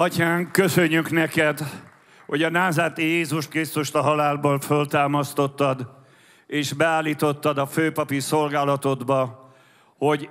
Atyánk, köszönjük neked, hogy a názáti Jézus Krisztust a halálból föltámasztottad, és beállítottad a főpapi szolgálatodba, hogy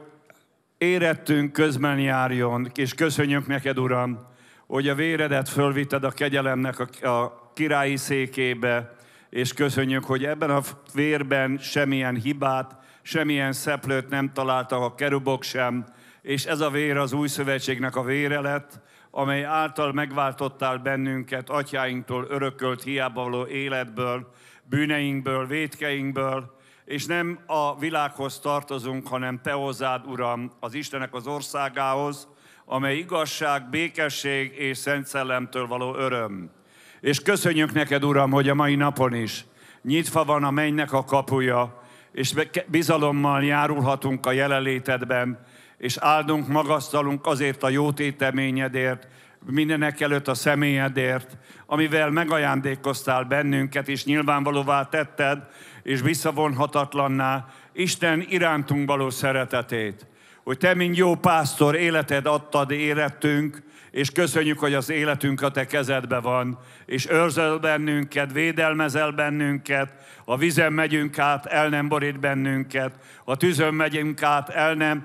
érettünk közben járjon, és köszönjük neked, Uram, hogy a véredet fölvitted a kegyelemnek a, a királyi székébe, és köszönjük, hogy ebben a vérben semmilyen hibát, semmilyen szeplőt nem találtak a kerubok sem, és ez a vér az új szövetségnek a vére lett, amely által megváltottál bennünket atyáinktól örökölt hiába való életből, bűneinkből, vétkeinkből, és nem a világhoz tartozunk, hanem Te hozzád, Uram, az Istenek az országához, amely igazság, békesség és szent szellemtől való öröm. És köszönjük neked, Uram, hogy a mai napon is nyitva van a mennynek a kapuja, és bizalommal járulhatunk a jelenlétedben, és áldunk, magasztalunk azért a jó téteményedért, mindenek előtt a személyedért, amivel megajándékoztál bennünket, és nyilvánvalóvá tetted, és visszavonhatatlanná Isten irántunk való szeretetét. Hogy te, mint jó pásztor, életed adtad érettünk, és köszönjük, hogy az életünk a te kezedbe van, és őrzöl bennünket, védelmezel bennünket, a vizen megyünk át, el nem borít bennünket, a tűzön megyünk át, el nem,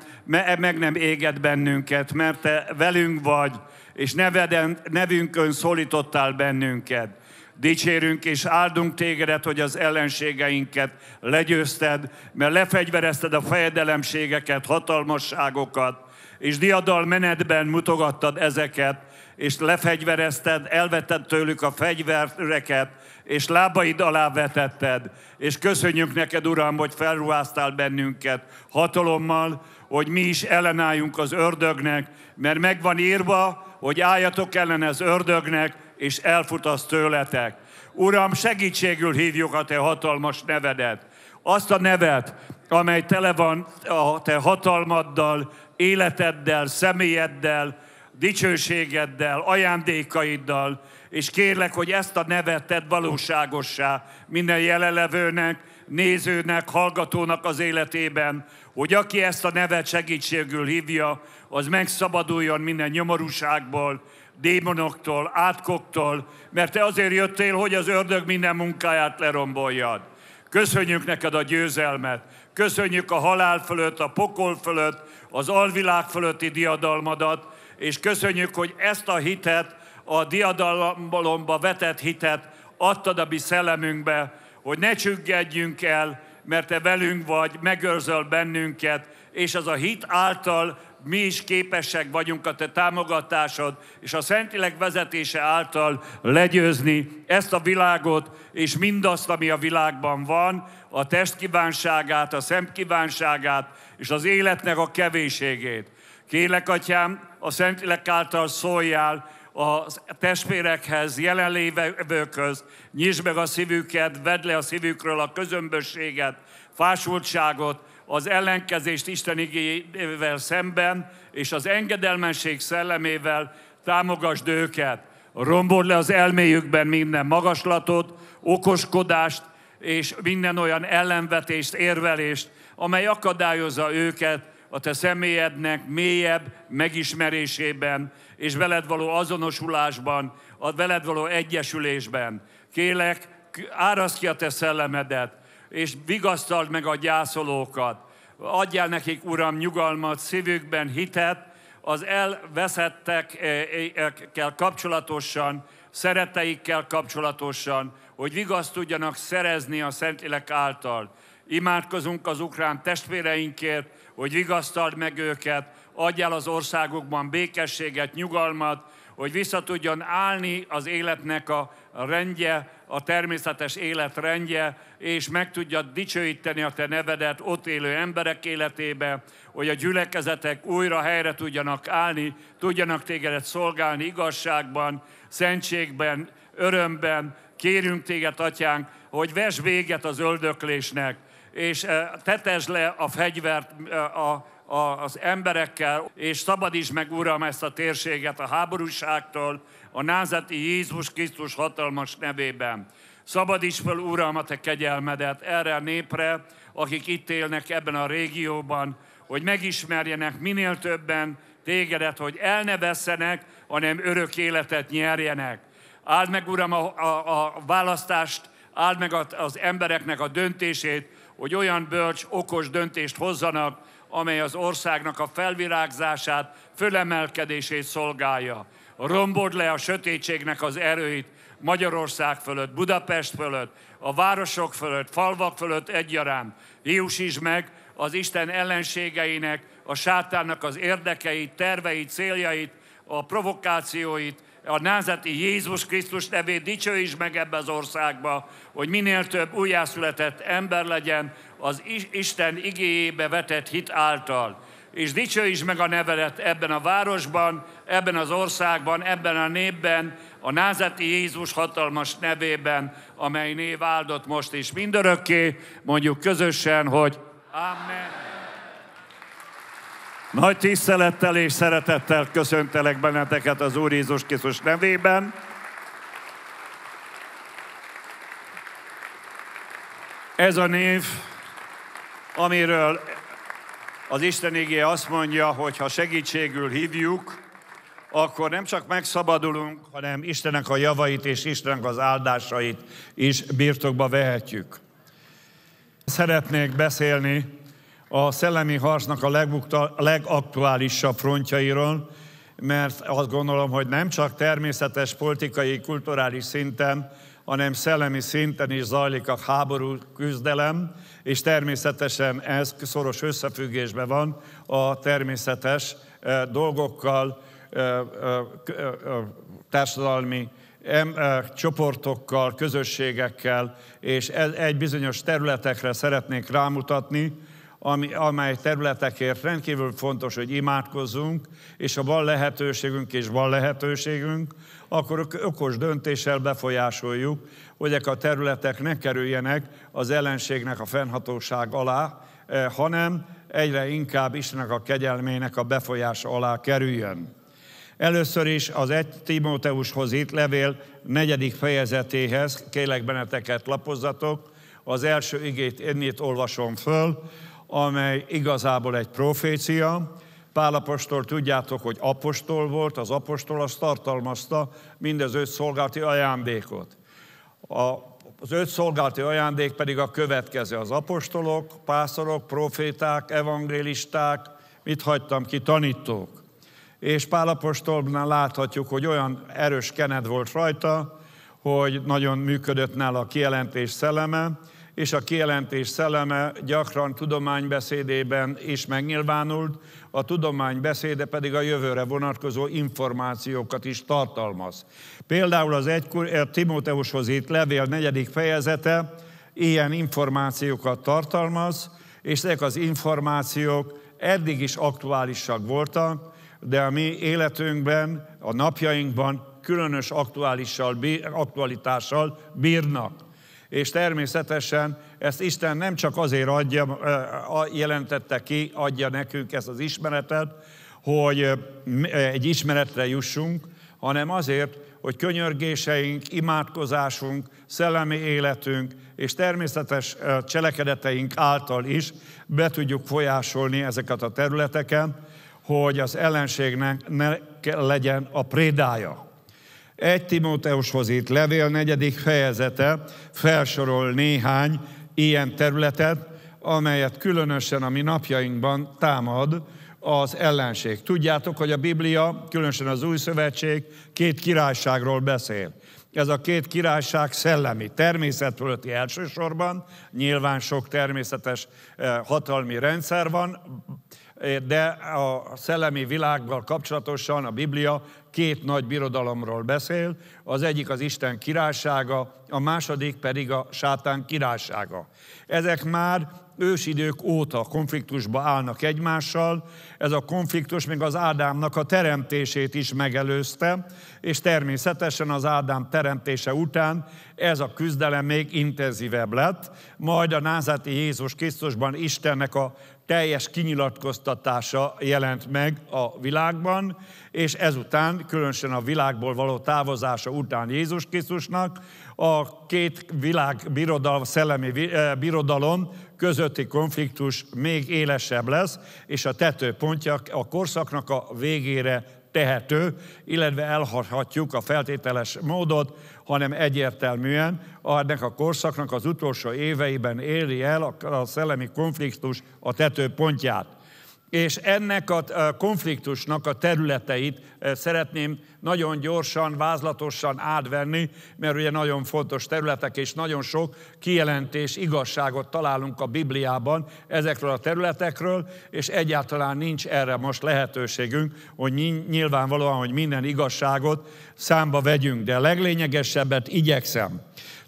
meg nem éget bennünket, mert te velünk vagy, és neveden, nevünkön szólítottál bennünket. Dicsérünk és áldunk tégedet, hogy az ellenségeinket legyőzted, mert lefegyverezted a fejedelemségeket, hatalmasságokat, és diadal menetben mutogattad ezeket, és lefegyverezted, elvetted tőlük a fegyvereket, és lábaid alá vetetted, és köszönjük neked, Uram, hogy felruháztál bennünket hatalommal, hogy mi is ellenálljunk az ördögnek, mert megvan írva, hogy álljatok ellen az ördögnek, és elfutasz tőletek. Uram, segítségül hívjuk a te hatalmas nevedet. Azt a nevet, amely tele van a te hatalmaddal, életeddel, személyeddel, dicsőségeddel, ajándékaiddal, és kérlek, hogy ezt a nevet tedd valóságossá minden jelenlevőnek, nézőnek, hallgatónak az életében, hogy aki ezt a nevet segítségül hívja, az megszabaduljon minden nyomorúságból, démonoktól, átkoktól, mert te azért jöttél, hogy az ördög minden munkáját leromboljad. Köszönjük neked a győzelmet, Köszönjük a halál fölött, a pokol fölött, az alvilág fölötti diadalmadat, és köszönjük, hogy ezt a hitet, a diadalomba vetett hitet adtad a mi szellemünkbe, hogy ne csüggedjünk el, mert te velünk vagy, megőrzöl bennünket, és az a hit által mi is képesek vagyunk a te támogatásod és a Szentileg vezetése által legyőzni ezt a világot és mindazt, ami a világban van, a test kívánságát, a szem kívánságát és az életnek a kevéségét. Kélek, Atyám, a Szentileg által szóljál a testvérekhez, jelenlévőkhöz, nyisd meg a szívüket, vedd le a szívükről a közömbösséget, fásultságot, az ellenkezést Isten igényével szemben, és az engedelmenség szellemével támogasd őket. Rombold le az elméjükben minden magaslatot, okoskodást, és minden olyan ellenvetést, érvelést, amely akadályozza őket a te személyednek mélyebb megismerésében, és veled való azonosulásban, a veled való egyesülésben. Kélek, árasz ki a te szellemedet, és vigasztald meg a gyászolókat. Adjál nekik, Uram, nyugalmat, szívükben hitet, az elveszettekkel e, e, kapcsolatosan, szereteikkel kapcsolatosan, hogy vigaszt tudjanak szerezni a Szentlélek által. Imádkozunk az ukrán testvéreinkért, hogy vigasztald meg őket, adjál az országokban békességet, nyugalmat, hogy vissza tudjon állni az életnek a rendje, a természetes élet rendje, és meg tudja dicsőíteni a te nevedet ott élő emberek életébe, hogy a gyülekezetek újra helyre tudjanak állni, tudjanak tégedet szolgálni igazságban, szentségben, örömben. Kérünk téged, atyánk, hogy vesz véget az öldöklésnek, és eh, tetesd le a fegyvert eh, a az emberekkel, és szabadíts meg, Uram, ezt a térséget a háborúságtól, a názati Jézus Krisztus hatalmas nevében. Szabadíts fel, Uram, a te kegyelmedet erre a népre, akik itt élnek ebben a régióban, hogy megismerjenek minél többen tégedet, hogy el ne vesszenek, hanem örök életet nyerjenek. Áld meg, Uram, a, a, a választást, áld meg az embereknek a döntését, hogy olyan bölcs, okos döntést hozzanak, amely az országnak a felvirágzását, fölemelkedését szolgálja. Rombod le a sötétségnek az erőit Magyarország fölött, Budapest fölött, a városok fölött, falvak fölött egyaránt. Hiúsítsd meg az Isten ellenségeinek, a sátánnak az érdekeit, terveit, céljait, a provokációit, a názati Jézus Krisztus nevét dicső is meg ebbe az országba, hogy minél több újjászületett ember legyen az Isten igéjébe vetett hit által. És dicső is meg a nevelet ebben a városban, ebben az országban, ebben a népben, a názati Jézus hatalmas nevében, amely név áldott most is mindörökké, mondjuk közösen, hogy Amen. Nagy tisztelettel és szeretettel köszöntelek benneteket az Úr Jézus Krisztus nevében. Ez a név, amiről az Isten igéje azt mondja, hogy ha segítségül hívjuk, akkor nem csak megszabadulunk, hanem Istennek a javait és Istennek az áldásait is birtokba vehetjük. Szeretnék beszélni a szellemi harcnak a legbukta, legaktuálisabb frontjairól, mert azt gondolom, hogy nem csak természetes politikai, kulturális szinten, hanem szellemi szinten is zajlik a háború küzdelem, és természetesen ez szoros összefüggésben van a természetes eh, dolgokkal, eh, eh, társadalmi csoportokkal, közösségekkel, és egy bizonyos területekre szeretnék rámutatni, ami, amely területekért rendkívül fontos, hogy imádkozzunk, és ha van lehetőségünk, és van lehetőségünk, akkor okos döntéssel befolyásoljuk, hogy ezek a területek ne kerüljenek az ellenségnek a fennhatóság alá, eh, hanem egyre inkább Istennek a kegyelmének a befolyása alá kerüljön. Először is az 1 Timóteushoz itt levél negyedik fejezetéhez, kélek benneteket lapozzatok, az első igét én itt olvasom föl, amely igazából egy profécia. Pálapostól tudjátok, hogy apostol volt, az apostol azt tartalmazta mindez öt szolgálati ajándékot. A, az öt szolgálati ajándék pedig a következő, az apostolok, pásztorok, proféták, evangélisták, mit hagytam ki, tanítók és apostolnál láthatjuk, hogy olyan erős kened volt rajta, hogy nagyon működött nála a kijelentés szelleme, és a kielentés szelleme gyakran tudománybeszédében is megnyilvánult, a tudománybeszéde pedig a jövőre vonatkozó információkat is tartalmaz. Például az egykor, a eh, Timóteushoz írt levél negyedik fejezete ilyen információkat tartalmaz, és ezek az információk eddig is aktuálisak voltak, de a mi életünkben, a napjainkban különös aktuálissal, aktualitással bírnak és természetesen ezt Isten nem csak azért adja, jelentette ki, adja nekünk ezt az ismeretet, hogy egy ismeretre jussunk, hanem azért, hogy könyörgéseink, imádkozásunk, szellemi életünk és természetes cselekedeteink által is be tudjuk folyásolni ezeket a területeken, hogy az ellenségnek ne legyen a prédája. 1 Timóteushoz írt levél negyedik fejezete felsorol néhány ilyen területet, amelyet különösen a mi napjainkban támad az ellenség. Tudjátok, hogy a Biblia, különösen az Új Szövetség két királyságról beszél. Ez a két királyság szellemi, fölötti elsősorban, nyilván sok természetes eh, hatalmi rendszer van, de a szellemi világgal kapcsolatosan a Biblia két nagy birodalomról beszél, az egyik az Isten királysága, a második pedig a sátán királysága. Ezek már ősidők óta konfliktusba állnak egymással, ez a konfliktus még az Ádámnak a teremtését is megelőzte, és természetesen az Ádám teremtése után ez a küzdelem még intenzívebb lett, majd a názati Jézus Krisztusban Istennek a teljes kinyilatkoztatása jelent meg a világban, és ezután, különösen a világból való távozása után Jézus Krisztusnak a két világ birodalom, szellemi eh, birodalom közötti konfliktus még élesebb lesz, és a tetőpontja a korszaknak a végére tehető, illetve elhagyhatjuk a feltételes módot, hanem egyértelműen ennek a korszaknak az utolsó éveiben éri el a szellemi konfliktus a tetőpontját. És ennek a konfliktusnak a területeit szeretném nagyon gyorsan, vázlatosan átvenni, mert ugye nagyon fontos területek, és nagyon sok kijelentés, igazságot találunk a Bibliában ezekről a területekről, és egyáltalán nincs erre most lehetőségünk, hogy nyilvánvalóan, hogy minden igazságot számba vegyünk, de a leglényegesebbet igyekszem.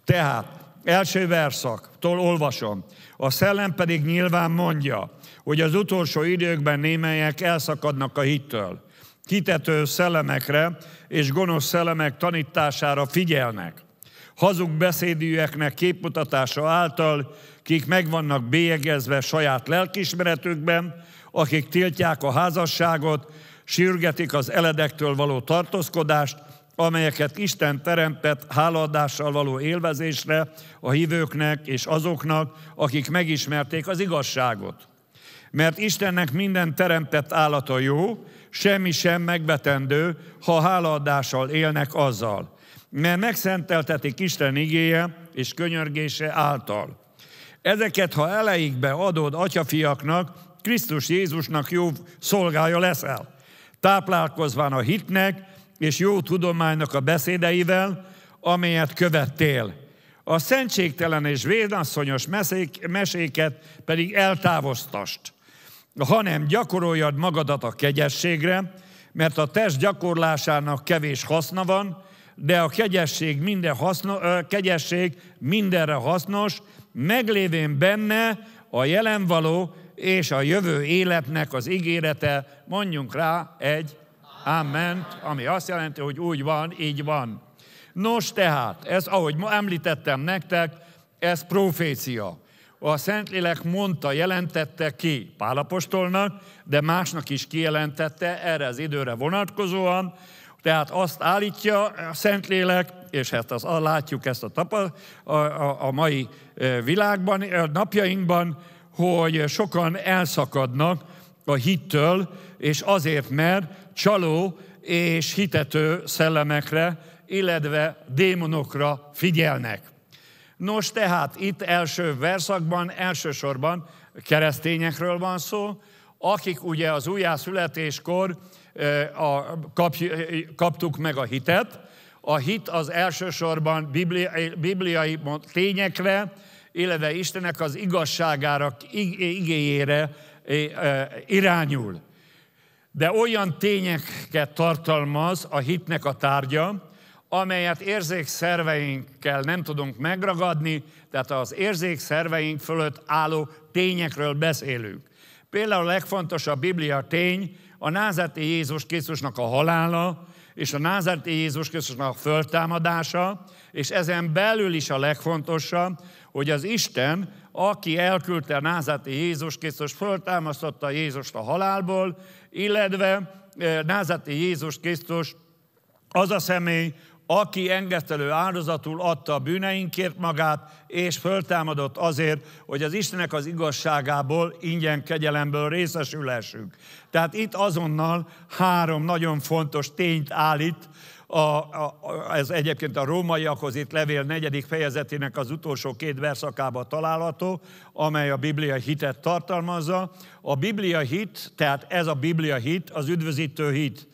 Tehát első verszaktól olvasom. A szellem pedig nyilván mondja, hogy az utolsó időkben némelyek elszakadnak a hittől. Kitető szellemekre és gonosz szellemek tanítására figyelnek. Hazug beszédűeknek képmutatása által, kik meg vannak bélyegezve saját lelkismeretükben, akik tiltják a házasságot, sürgetik az eledektől való tartózkodást, amelyeket Isten teremtett hálaadással való élvezésre a hívőknek és azoknak, akik megismerték az igazságot mert Istennek minden teremtett állata jó, semmi sem megbetendő, ha hálaadással élnek azzal. Mert megszenteltetik Isten igéje és könyörgése által. Ezeket, ha eleikbe adod atyafiaknak, Krisztus Jézusnak jó szolgája leszel, táplálkozván a hitnek és jó tudománynak a beszédeivel, amelyet követtél. A szentségtelen és védasszonyos meséket pedig eltávoztast hanem gyakoroljad magadat a kegyességre, mert a test gyakorlásának kevés haszna van, de a kegyesség, minden haszna, kegyesség mindenre hasznos, meglévén benne a jelenvaló és a jövő életnek az ígérete, mondjunk rá egy Amen, ami azt jelenti, hogy úgy van, így van. Nos tehát, ez ahogy ma említettem nektek, ez profécia a Szentlélek mondta, jelentette ki Pálapostolnak, de másnak is kijelentette erre az időre vonatkozóan, tehát azt állítja a Szentlélek, és hát az, látjuk ezt a, tapa, a, a, a mai világban, a napjainkban, hogy sokan elszakadnak a hittől, és azért, mert csaló és hitető szellemekre, illetve démonokra figyelnek. Nos, tehát itt első verszakban elsősorban keresztényekről van szó, akik ugye az újjászületéskor a, kap, kaptuk meg a hitet. A hit az elsősorban bibliai, bibliai tényekre, illetve Istenek az igazságára, igéjére irányul. De olyan tényeket tartalmaz a hitnek a tárgya, amelyet érzékszerveinkkel nem tudunk megragadni, tehát az érzékszerveink fölött álló tényekről beszélünk. Például a legfontosabb Biblia tény, a názati Jézus Krisztusnak a halála, és a názati Jézus Krisztusnak a föltámadása, és ezen belül is a legfontosabb, hogy az Isten, aki elküldte a názati Jézus Krisztus, föltámasztotta Jézust a halálból, illetve eh, názati Jézus Krisztus az a személy, aki engesztelő áldozatul adta a bűneinkért magát, és föltámadott azért, hogy az Istenek az igazságából, ingyen kegyelemből részesülhessünk. Tehát itt azonnal három nagyon fontos tényt állít, a, a, ez egyébként a rómaiakhoz itt levél negyedik fejezetének az utolsó két verszakában található, amely a Biblia hitet tartalmazza. A Biblia hit, tehát ez a Biblia hit, az üdvözítő hit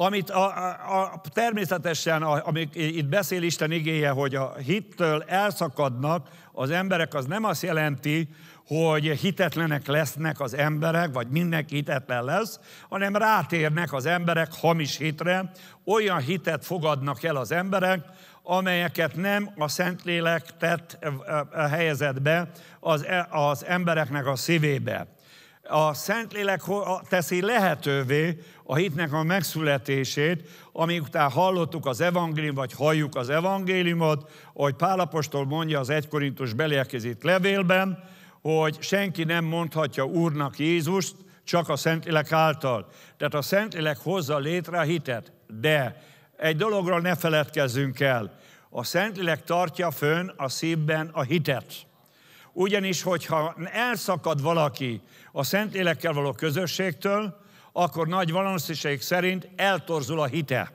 amit a, a, a, természetesen, a, amik itt beszél Isten igéje, hogy a hittől elszakadnak az emberek, az nem azt jelenti, hogy hitetlenek lesznek az emberek, vagy mindenki hitetlen lesz, hanem rátérnek az emberek hamis hitre, olyan hitet fogadnak el az emberek, amelyeket nem a Szentlélek tett, helyezetbe az, e, az embereknek a szívébe a Szentlélek teszi lehetővé a hitnek a megszületését, amíg után hallottuk az evangélium, vagy halljuk az evangéliumot, ahogy Pálapostól mondja az egykorintus Korintus levélben, hogy senki nem mondhatja Úrnak Jézust, csak a Szentlélek által. Tehát a Szentlélek hozza létre a hitet. De egy dologról ne feledkezzünk el. A Szentlélek tartja fönn a szívben a hitet. Ugyanis, hogyha elszakad valaki a Szentlélekkel való közösségtől, akkor nagy valószínűség szerint eltorzul a hite.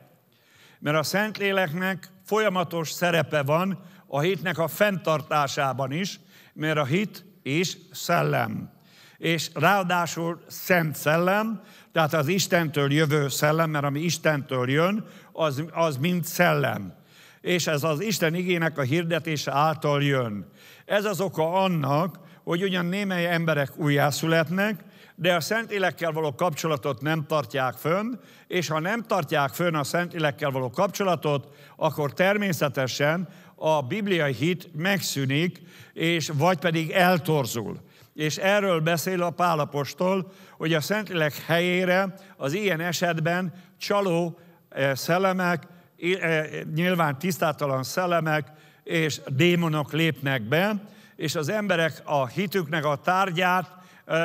Mert a Szentléleknek folyamatos szerepe van a hitnek a fenntartásában is, mert a hit is szellem. És ráadásul szent szellem, tehát az Istentől jövő szellem, mert ami Istentől jön, az, az mind szellem. És ez az Isten igének a hirdetése által jön. Ez az oka annak, hogy ugyan némely emberek újjászületnek, de a Szent élekkel való kapcsolatot nem tartják fönn, és ha nem tartják fönn a Szent élekkel való kapcsolatot, akkor természetesen a bibliai hit megszűnik, és vagy pedig eltorzul. És erről beszél a Pálapostól, hogy a Szent élek helyére az ilyen esetben csaló eh, szellemek, eh, eh, nyilván tisztátalan szellemek és démonok lépnek be, és az emberek a hitüknek a tárgyát,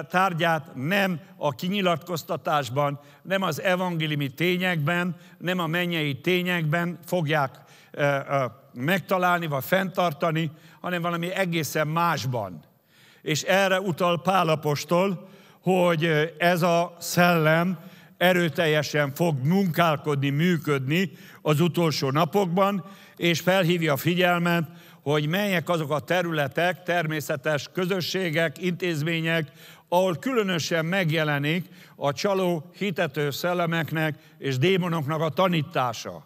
tárgyát nem a kinyilatkoztatásban, nem az evangéliumi tényekben, nem a mennyei tényekben fogják megtalálni vagy fenntartani, hanem valami egészen másban. És erre utal Pálapostól, hogy ez a szellem erőteljesen fog munkálkodni, működni az utolsó napokban, és felhívja a figyelmet hogy melyek azok a területek, természetes közösségek, intézmények, ahol különösen megjelenik a csaló hitető szellemeknek és démonoknak a tanítása.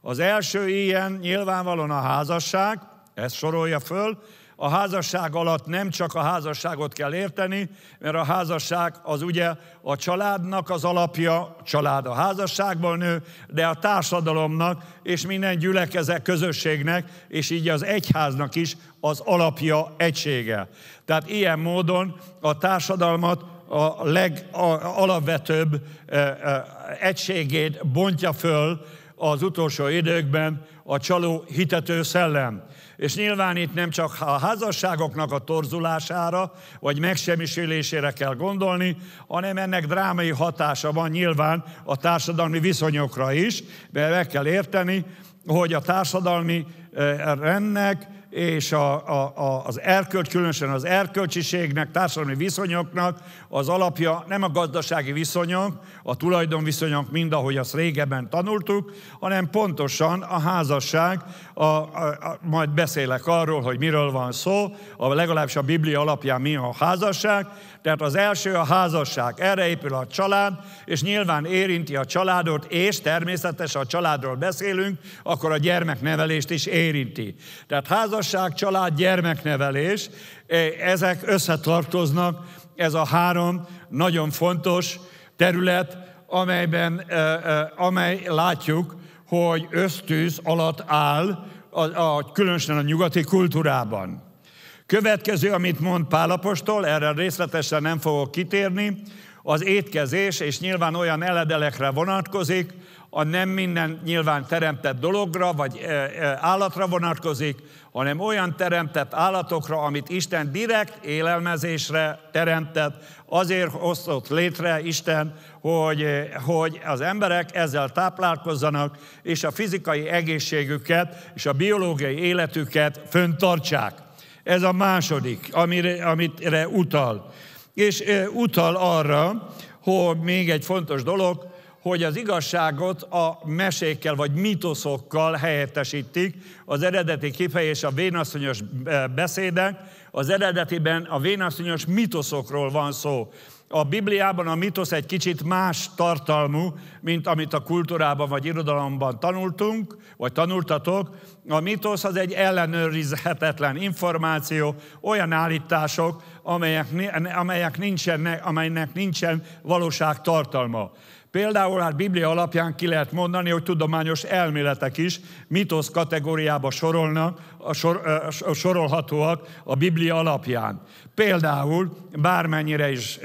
Az első ilyen nyilvánvalóan a házasság, ezt sorolja föl, a házasság alatt nem csak a házasságot kell érteni, mert a házasság az ugye a családnak az alapja, család a házasságból nő, de a társadalomnak és minden gyülekezet közösségnek, és így az egyháznak is az alapja egysége. Tehát ilyen módon a társadalmat a legalapvetőbb e, e, egységét bontja föl, az utolsó időkben a csaló hitető szellem. És nyilván itt nem csak a házasságoknak a torzulására, vagy megsemmisülésére kell gondolni, hanem ennek drámai hatása van nyilván a társadalmi viszonyokra is, mert meg kell érteni, hogy a társadalmi eh, rendnek és a, a, a, az erkölcs, különösen az erkölcsiségnek, társadalmi viszonyoknak az alapja nem a gazdasági viszonyok, a tulajdonviszonyok, mind ahogy azt régebben tanultuk, hanem pontosan a házasság, a, a, a, majd beszélek arról, hogy miről van szó, a, legalábbis a Biblia alapján mi a házasság. Tehát az első a házasság, erre épül a család, és nyilván érinti a családot, és természetesen a családról beszélünk, akkor a gyermeknevelést is érinti. Tehát házasság, család, gyermeknevelés, e, ezek összetartoznak, ez a három nagyon fontos terület, amelyben, e, e, amely látjuk, hogy ösztűz alatt áll, a, a, különösen a nyugati kultúrában. Következő, amit mond Pálapostól, erre részletesen nem fogok kitérni, az étkezés, és nyilván olyan eledelekre vonatkozik, a nem minden nyilván teremtett dologra vagy e, e, állatra vonatkozik, hanem olyan teremtett állatokra, amit Isten direkt élelmezésre teremtett, azért osztott létre Isten, hogy, e, hogy az emberek ezzel táplálkozzanak, és a fizikai egészségüket és a biológiai életüket föntartsák. Ez a második, amire, amire utal. És utal arra, hogy még egy fontos dolog, hogy az igazságot a mesékkel vagy mitoszokkal helyettesítik. Az eredeti kifejezés a vénasszonyos eh, beszédek, az eredetiben a vénasszonyos mitoszokról van szó. A Bibliában a mitosz egy kicsit más tartalmú, mint amit a kultúrában vagy irodalomban tanultunk, vagy tanultatok. A mitosz az egy ellenőrizhetetlen információ, olyan állítások, amelyek, amelyek nincsen, amelynek nincsen valóság tartalma. Például hát Biblia alapján ki lehet mondani, hogy tudományos elméletek is mitosz kategóriába sorolnak, a, sor, a sorolhatóak a Biblia alapján. Például, bármennyire is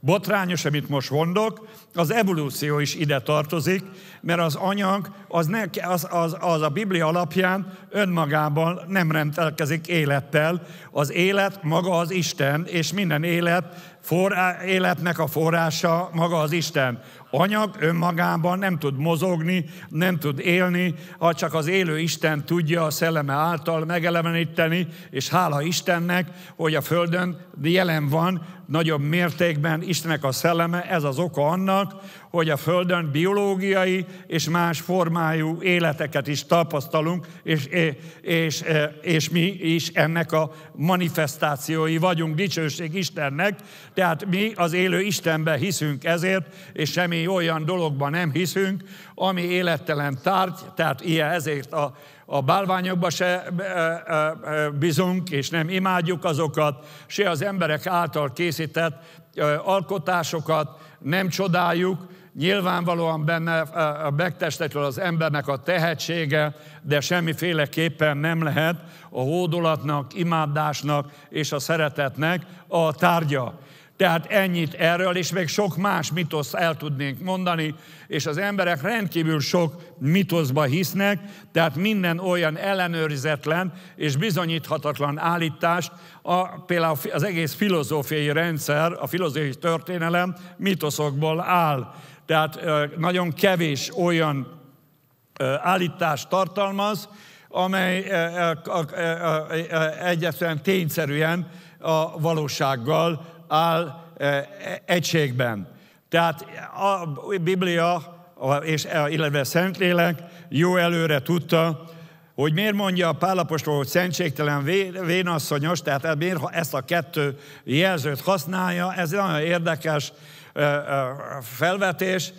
botrányos, amit most mondok, az evolúció is ide tartozik, mert az anyag az, ne, az, az, az a Biblia alapján önmagában nem rendelkezik élettel. Az élet maga az Isten, és minden élet forrá, életnek a forrása maga az Isten. Anyag önmagában nem tud mozogni, nem tud élni, ha csak az élő Isten tudja a szelleme által megeleveníteni, és hála Istennek, hogy a Földön jelen van nagyobb mértékben Istennek a szelleme, ez az oka annak, hogy a Földön biológiai és más formájú életeket is tapasztalunk, és, és, és mi is ennek a manifestációi vagyunk, dicsőség Istennek, tehát mi az élő Istenbe hiszünk ezért, és semmi olyan dologban nem hiszünk, ami élettelen tárgy, tehát ilyen ezért a a bálványokba se bizunk, és nem imádjuk azokat, se az emberek által készített alkotásokat nem csodáljuk, nyilvánvalóan benne a megtestetül az embernek a tehetsége, de semmiféleképpen nem lehet a hódolatnak, imádásnak és a szeretetnek a tárgya. Tehát ennyit erről, és még sok más mitoszt el tudnénk mondani, és az emberek rendkívül sok mitoszba hisznek, tehát minden olyan ellenőrizetlen és bizonyíthatatlan állítást, a, például az egész filozófiai rendszer, a filozófiai történelem mitoszokból áll. Tehát nagyon kevés olyan állítást tartalmaz, amely egyetlen tényszerűen a valósággal áll e, e, egységben. Tehát a Biblia, és, e, illetve a Szentlélek jó előre tudta, hogy miért mondja a pálapostól, hogy szentségtelen vénasszonyos, tehát miért ha ezt a kettő jelzőt használja, ez egy nagyon érdekes felvetés,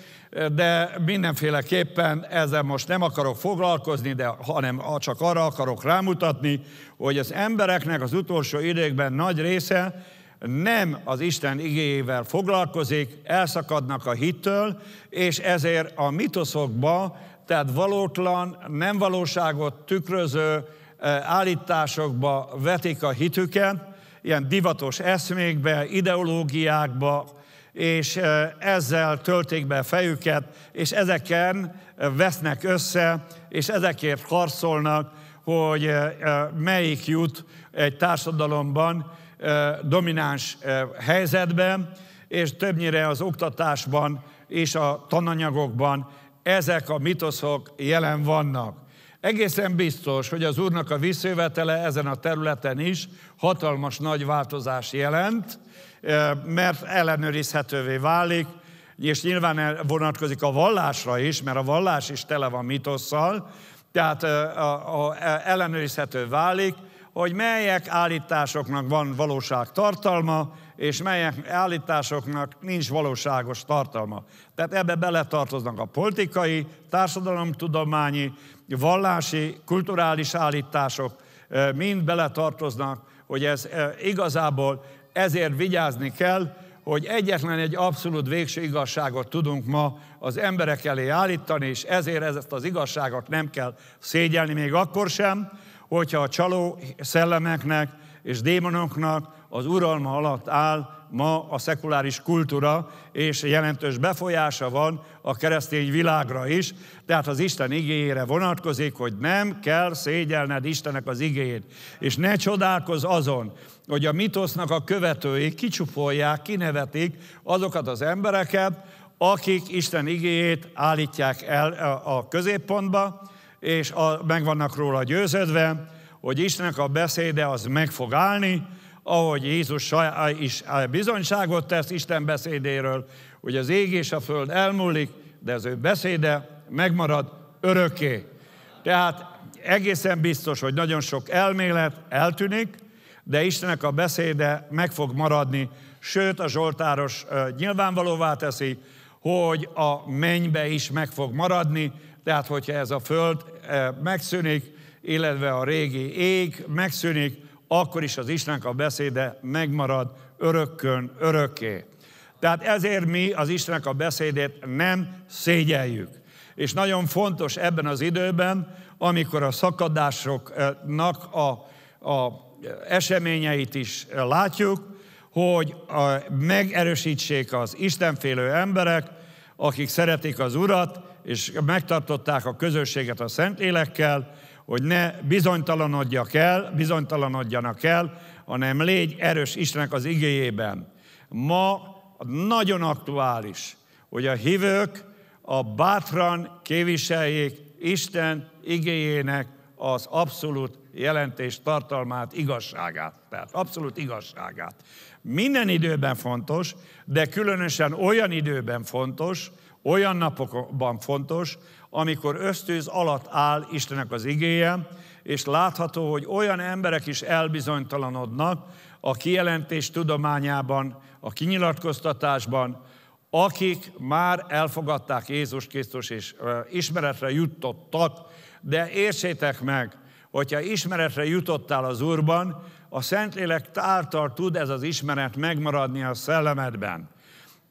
de mindenféleképpen ezzel most nem akarok foglalkozni, de hanem csak arra akarok rámutatni, hogy az embereknek az utolsó időkben nagy része nem az Isten igéjével foglalkozik, elszakadnak a hittől, és ezért a mitoszokba, tehát valótlan, nem valóságot tükröző eh, állításokba vetik a hitüket, ilyen divatos eszmékbe, ideológiákba, és eh, ezzel töltik be fejüket, és ezeken eh, vesznek össze, és ezekért harcolnak, hogy melyik jut egy társadalomban, domináns helyzetben, és többnyire az oktatásban és a tananyagokban ezek a mitoszok jelen vannak. Egészen biztos, hogy az Úrnak a visszajövetele ezen a területen is hatalmas nagy változás jelent, mert ellenőrizhetővé válik, és nyilván vonatkozik a vallásra is, mert a vallás is tele van mitosszal, tehát a, a, a e-, ellenőrizhető válik, hogy melyek állításoknak van valóság tartalma, és melyek állításoknak nincs valóságos tartalma. Tehát ebbe beletartoznak a politikai, társadalomtudományi, vallási, kulturális állítások, mind beletartoznak, hogy ez igazából ezért vigyázni kell, hogy egyetlen egy abszolút végső igazságot tudunk ma az emberek elé állítani, és ezért ezt az igazságot nem kell szégyelni még akkor sem, hogyha a csaló szellemeknek és démonoknak az uralma alatt áll ma a szekuláris kultúra, és jelentős befolyása van a keresztény világra is, tehát az Isten igényére vonatkozik, hogy nem kell szégyelned Istenek az igényét. És ne csodálkozz azon, hogy a mitosznak a követői kicsupolják, kinevetik azokat az embereket, akik Isten igéjét állítják el a középpontba, és a, meg vannak róla győződve, hogy Istennek a beszéde az meg fog állni, ahogy Jézus is bizonyságot tesz Isten beszédéről, hogy az ég és a föld elmúlik, de az ő beszéde megmarad örökké. Tehát egészen biztos, hogy nagyon sok elmélet eltűnik, de Istennek a beszéde meg fog maradni, sőt a Zsoltáros nyilvánvalóvá teszi, hogy a mennybe is meg fog maradni, tehát, hogyha ez a föld eh, megszűnik, illetve a régi ég megszűnik, akkor is az Istennek a beszéde megmarad örökkön, örökké. Tehát ezért mi az Istennek a beszédét nem szégyeljük. És nagyon fontos ebben az időben, amikor a szakadásoknak a, a eseményeit is látjuk, hogy eh, megerősítsék az Istenfélő emberek, akik szeretik az Urat, és megtartották a közösséget a Szentlélekkel, hogy ne bizonytalanodjak el, bizonytalanodjanak el, hanem légy erős Istenek az igéjében. Ma nagyon aktuális, hogy a hívők a bátran képviseljék Isten igéjének az abszolút jelentés tartalmát, igazságát. Tehát abszolút igazságát. Minden időben fontos, de különösen olyan időben fontos, olyan napokban fontos, amikor ösztőz alatt áll Istenek az igéje, és látható, hogy olyan emberek is elbizonytalanodnak a kijelentés tudományában, a kinyilatkoztatásban, akik már elfogadták Jézus Krisztus és ismeretre jutottak, de értsétek meg, hogyha ismeretre jutottál az Úrban, a Szentlélek által tud ez az ismeret megmaradni a szellemedben.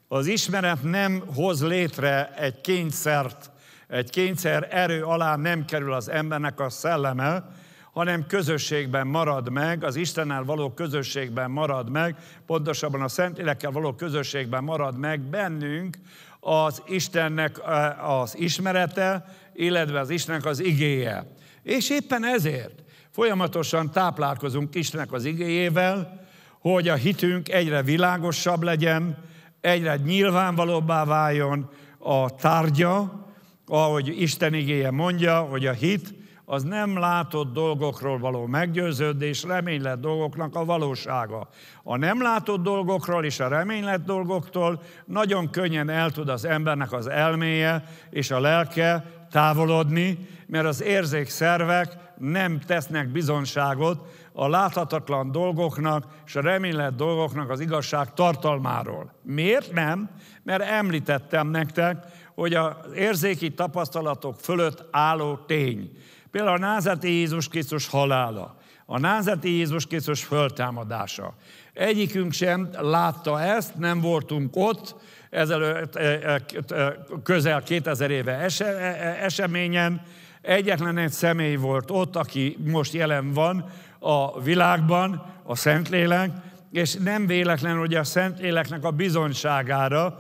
Az ismeret nem hoz létre egy kényszert, egy kényszer erő alá nem kerül az embernek a szelleme, hanem közösségben marad meg, az Istennel való közösségben marad meg, pontosabban a Szent Élekkel való közösségben marad meg bennünk az Istennek az ismerete, illetve az Istennek az igéje. És éppen ezért folyamatosan táplálkozunk Istennek az igéjével, hogy a hitünk egyre világosabb legyen, egyre nyilvánvalóbbá váljon a tárgya, ahogy Isten igéje mondja, hogy a hit az nem látott dolgokról való meggyőződés, reménylet dolgoknak a valósága. A nem látott dolgokról és a reménylet dolgoktól nagyon könnyen el tud az embernek az elméje és a lelke távolodni, mert az érzékszervek nem tesznek bizonságot a láthatatlan dolgoknak és a remélet dolgoknak az igazság tartalmáról. Miért nem? Mert említettem nektek, hogy az érzéki tapasztalatok fölött álló tény. Például a názati Jézus Krisztus halála, a názati Jézus Krisztus föltámadása. Egyikünk sem látta ezt, nem voltunk ott, ezelőtt e, e, e, közel 2000 éve eseményen, egyetlen egy személy volt ott, aki most jelen van, a világban, a Szentlélek, és nem véletlen, hogy a Szentléleknek a bizonyságára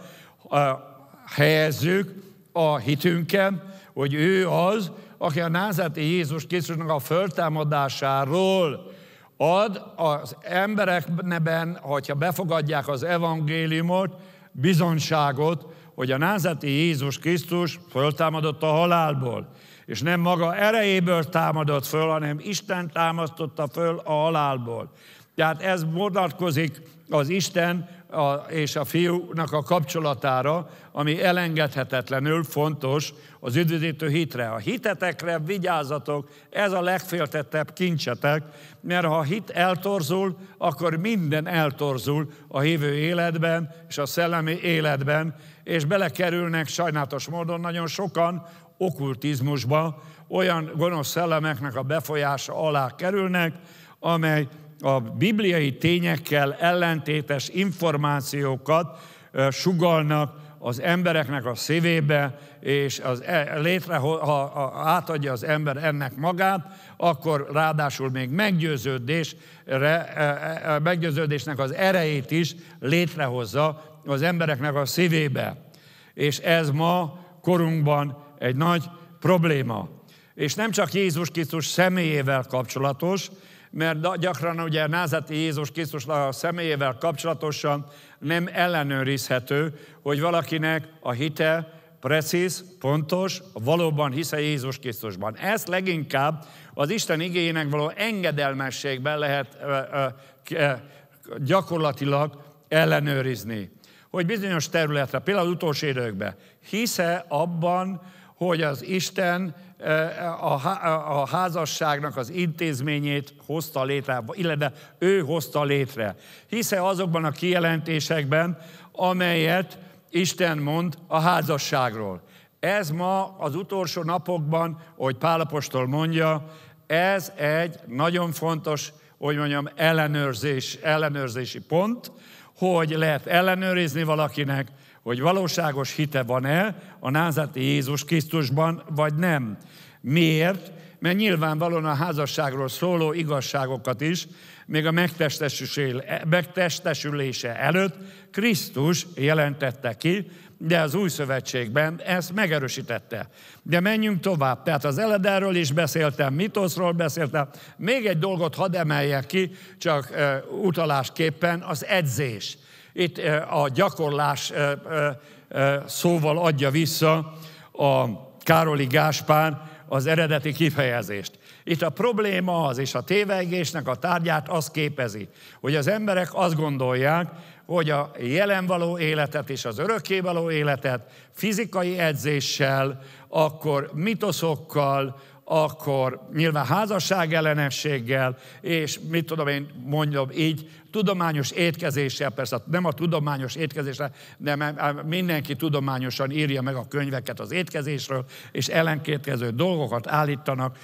helyezzük a hitünket, hogy ő az, aki a názati Jézus Krisztusnak a föltámadásáról ad az emberekben, hogyha befogadják az evangéliumot, bizonyságot, hogy a názati Jézus Krisztus föltámadott a halálból és nem maga erejéből támadott föl, hanem Isten támasztotta föl a halálból. Tehát ez vonatkozik az Isten a, és a fiúnak a kapcsolatára, ami elengedhetetlenül fontos az üdvözítő hitre. A hitetekre vigyázzatok, ez a legféltettebb kincsetek, mert ha a hit eltorzul, akkor minden eltorzul a hívő életben és a szellemi életben, és belekerülnek sajnálatos módon nagyon sokan okkultizmusba, olyan gonosz szellemeknek a befolyása alá kerülnek, amely a bibliai tényekkel ellentétes információkat sugalnak az embereknek a szívébe, és az e, létre, ha átadja az ember ennek magát, akkor ráadásul még meggyőződésre, e, e, meggyőződésnek az erejét is létrehozza az embereknek a szívébe. És ez ma korunkban egy nagy probléma. És nem csak Jézus Krisztus személyével kapcsolatos, mert gyakran ugye názati Jézus Krisztus a személyével kapcsolatosan nem ellenőrizhető, hogy valakinek a hite precíz, pontos, valóban hisze Jézus Krisztusban. Ezt leginkább az Isten igényének való engedelmességben lehet ö, ö, ö, gyakorlatilag ellenőrizni. Hogy bizonyos területre, például az utolsó időkben, hisze abban, hogy az Isten a házasságnak az intézményét hozta létre, illetve ő hozta létre. Hisze azokban a kijelentésekben, amelyet Isten mond a házasságról. Ez ma az utolsó napokban, ahogy Pálapostól mondja, ez egy nagyon fontos, hogy mondjam, ellenőrzés, ellenőrzési pont, hogy lehet ellenőrizni valakinek, hogy valóságos hite van-e a názati Jézus Krisztusban, vagy nem. Miért? Mert nyilvánvalóan a házasságról szóló igazságokat is, még a megtestesülése előtt Krisztus jelentette ki, de az új szövetségben ezt megerősítette. De menjünk tovább. Tehát az eledáról is beszéltem, mitoszról beszéltem. Még egy dolgot hadd emeljek ki, csak utalásképpen, az edzés. Itt eh, a gyakorlás eh, eh, szóval adja vissza a Károli Gáspár az eredeti kifejezést. Itt a probléma az, és a tévegésnek a tárgyát az képezi, hogy az emberek azt gondolják, hogy a jelenvaló életet és az való életet fizikai edzéssel, akkor mitoszokkal, akkor nyilván házasság ellenességgel, és mit tudom én mondjam így, tudományos étkezéssel, persze nem a tudományos étkezéssel, de mindenki tudományosan írja meg a könyveket az étkezésről, és ellenkétkező dolgokat állítanak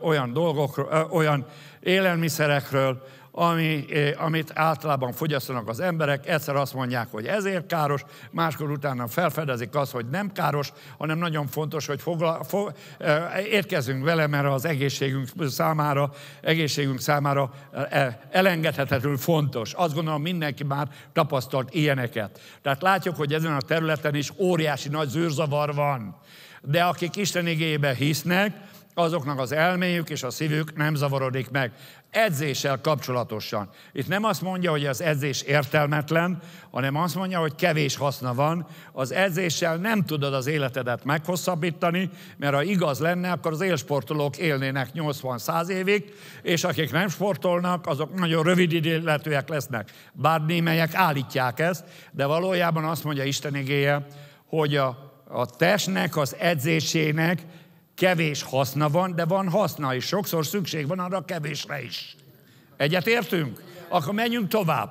olyan, dolgokról, olyan élelmiszerekről, ami, eh, amit általában fogyasztanak az emberek. Egyszer azt mondják, hogy ezért káros, máskor utána felfedezik azt, hogy nem káros, hanem nagyon fontos, hogy fogla, fog, eh, érkezünk vele, mert az egészségünk számára, egészségünk számára eh, elengedhetetlenül fontos. Azt gondolom, mindenki már tapasztalt ilyeneket. Tehát látjuk, hogy ezen a területen is óriási nagy zűrzavar van. De akik Isten igébe hisznek, azoknak az elméjük és a szívük nem zavarodik meg. Edzéssel kapcsolatosan. Itt nem azt mondja, hogy az edzés értelmetlen, hanem azt mondja, hogy kevés haszna van. Az edzéssel nem tudod az életedet meghosszabbítani, mert ha igaz lenne, akkor az élsportolók élnének 80-100 évig, és akik nem sportolnak, azok nagyon rövid életűek lesznek. Bár némelyek állítják ezt, de valójában azt mondja Isten igéje, hogy a, a testnek, az edzésének Kevés haszna van, de van haszna és Sokszor szükség van arra a kevésre is. Egyetértünk? Akkor menjünk tovább.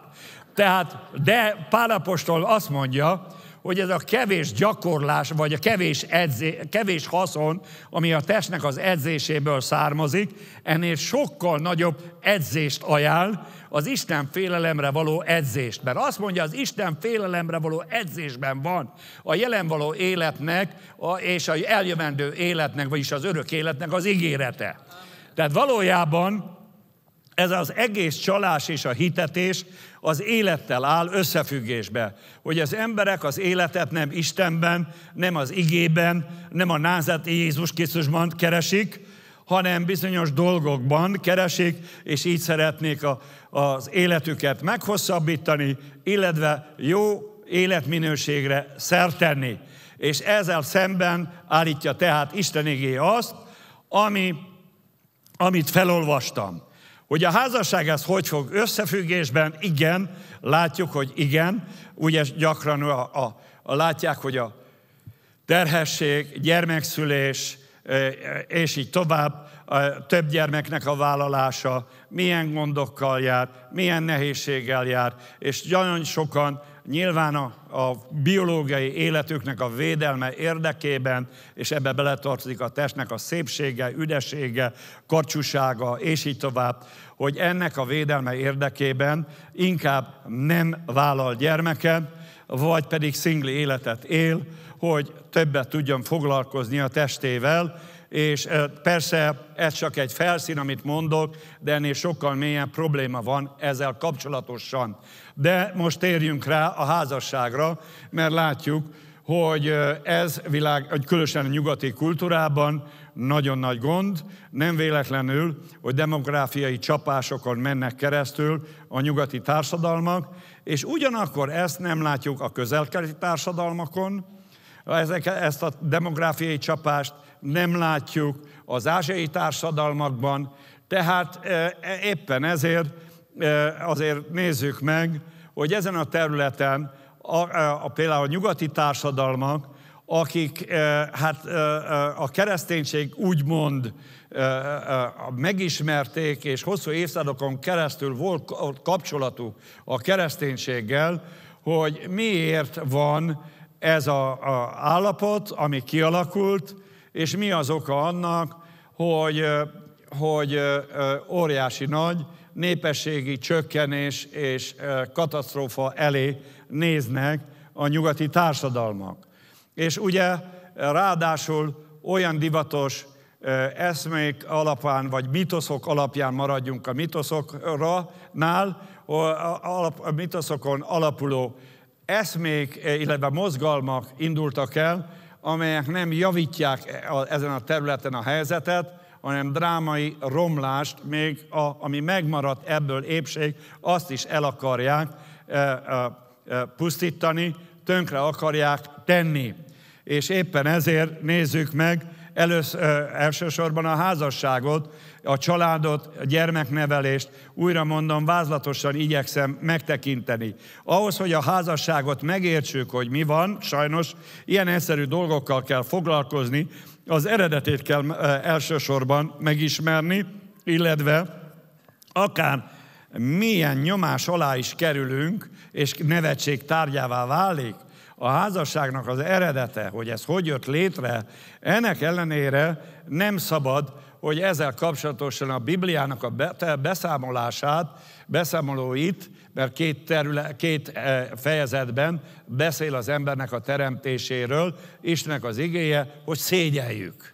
Tehát, de Pálapostól azt mondja, hogy ez a kevés gyakorlás, vagy a kevés, edzé, kevés haszon, ami a testnek az edzéséből származik, ennél sokkal nagyobb edzést ajánl, az Isten félelemre való edzést. Mert azt mondja, az Isten félelemre való edzésben van a jelen való életnek a, és a eljövendő életnek, vagyis az örök életnek az ígérete. Tehát valójában ez az egész csalás és a hitetés az élettel áll összefüggésbe, hogy az emberek az életet nem Istenben, nem az igében, nem a názati Jézus Krisztusban keresik, hanem bizonyos dolgokban keresik, és így szeretnék a, az életüket meghosszabbítani, illetve jó életminőségre tenni. És ezzel szemben állítja tehát Isten igé azt, ami, amit felolvastam. Hogy a házasság ez hogy fog összefüggésben? Igen, látjuk, hogy igen. Ugye gyakran a, a, a látják, hogy a terhesség, gyermekszülés, és így tovább, a több gyermeknek a vállalása, milyen gondokkal jár, milyen nehézséggel jár, és nagyon sokan nyilván a, a biológiai életüknek a védelme érdekében, és ebbe beletartozik a testnek a szépsége, üdesége, karcsúsága, és így tovább, hogy ennek a védelme érdekében inkább nem vállal gyermeket, vagy pedig szingli életet él, hogy többet tudjon foglalkozni a testével, és persze ez csak egy felszín, amit mondok, de ennél sokkal mélyebb probléma van ezzel kapcsolatosan. De most térjünk rá a házasságra, mert látjuk, hogy ez világ, hogy különösen a nyugati kultúrában nagyon nagy gond, nem véletlenül, hogy demográfiai csapásokon mennek keresztül a nyugati társadalmak, és ugyanakkor ezt nem látjuk a közelkeleti társadalmakon, ezek, ezt a demográfiai csapást nem látjuk az ázsiai társadalmakban, tehát e, e, éppen ezért e, azért nézzük meg, hogy ezen a területen a, a, a, például a nyugati társadalmak, akik e, hát e, a kereszténység úgymond e, megismerték, és hosszú évszázadokon keresztül volt kapcsolatuk a kereszténységgel, hogy miért van ez az állapot, ami kialakult, és mi az oka annak, hogy, hogy óriási nagy népességi csökkenés és katasztrófa elé néznek a nyugati társadalmak. És ugye ráadásul olyan divatos eszmék alapján, vagy mitoszok alapján maradjunk a mitoszokra, nál, a mitoszokon alapuló eszmék, eh, illetve mozgalmak indultak el, amelyek nem javítják e- ezen a területen a helyzetet, hanem drámai romlást, még a, ami megmaradt ebből épség, azt is el akarják e, e, pusztítani, tönkre akarják tenni. És éppen ezért nézzük meg elősz, elsősorban a házasságot, a családot, a gyermeknevelést, újra mondom, vázlatosan igyekszem megtekinteni. Ahhoz, hogy a házasságot megértsük, hogy mi van, sajnos ilyen egyszerű dolgokkal kell foglalkozni, az eredetét kell elsősorban megismerni, illetve akár milyen nyomás alá is kerülünk, és nevetség tárgyává válik, a házasságnak az eredete, hogy ez hogy jött létre, ennek ellenére nem szabad, hogy ezzel kapcsolatosan a Bibliának a beszámolását, beszámolóit, mert két, terület, két e, fejezetben beszél az embernek a teremtéséről, Istennek az igéje, hogy szégyeljük.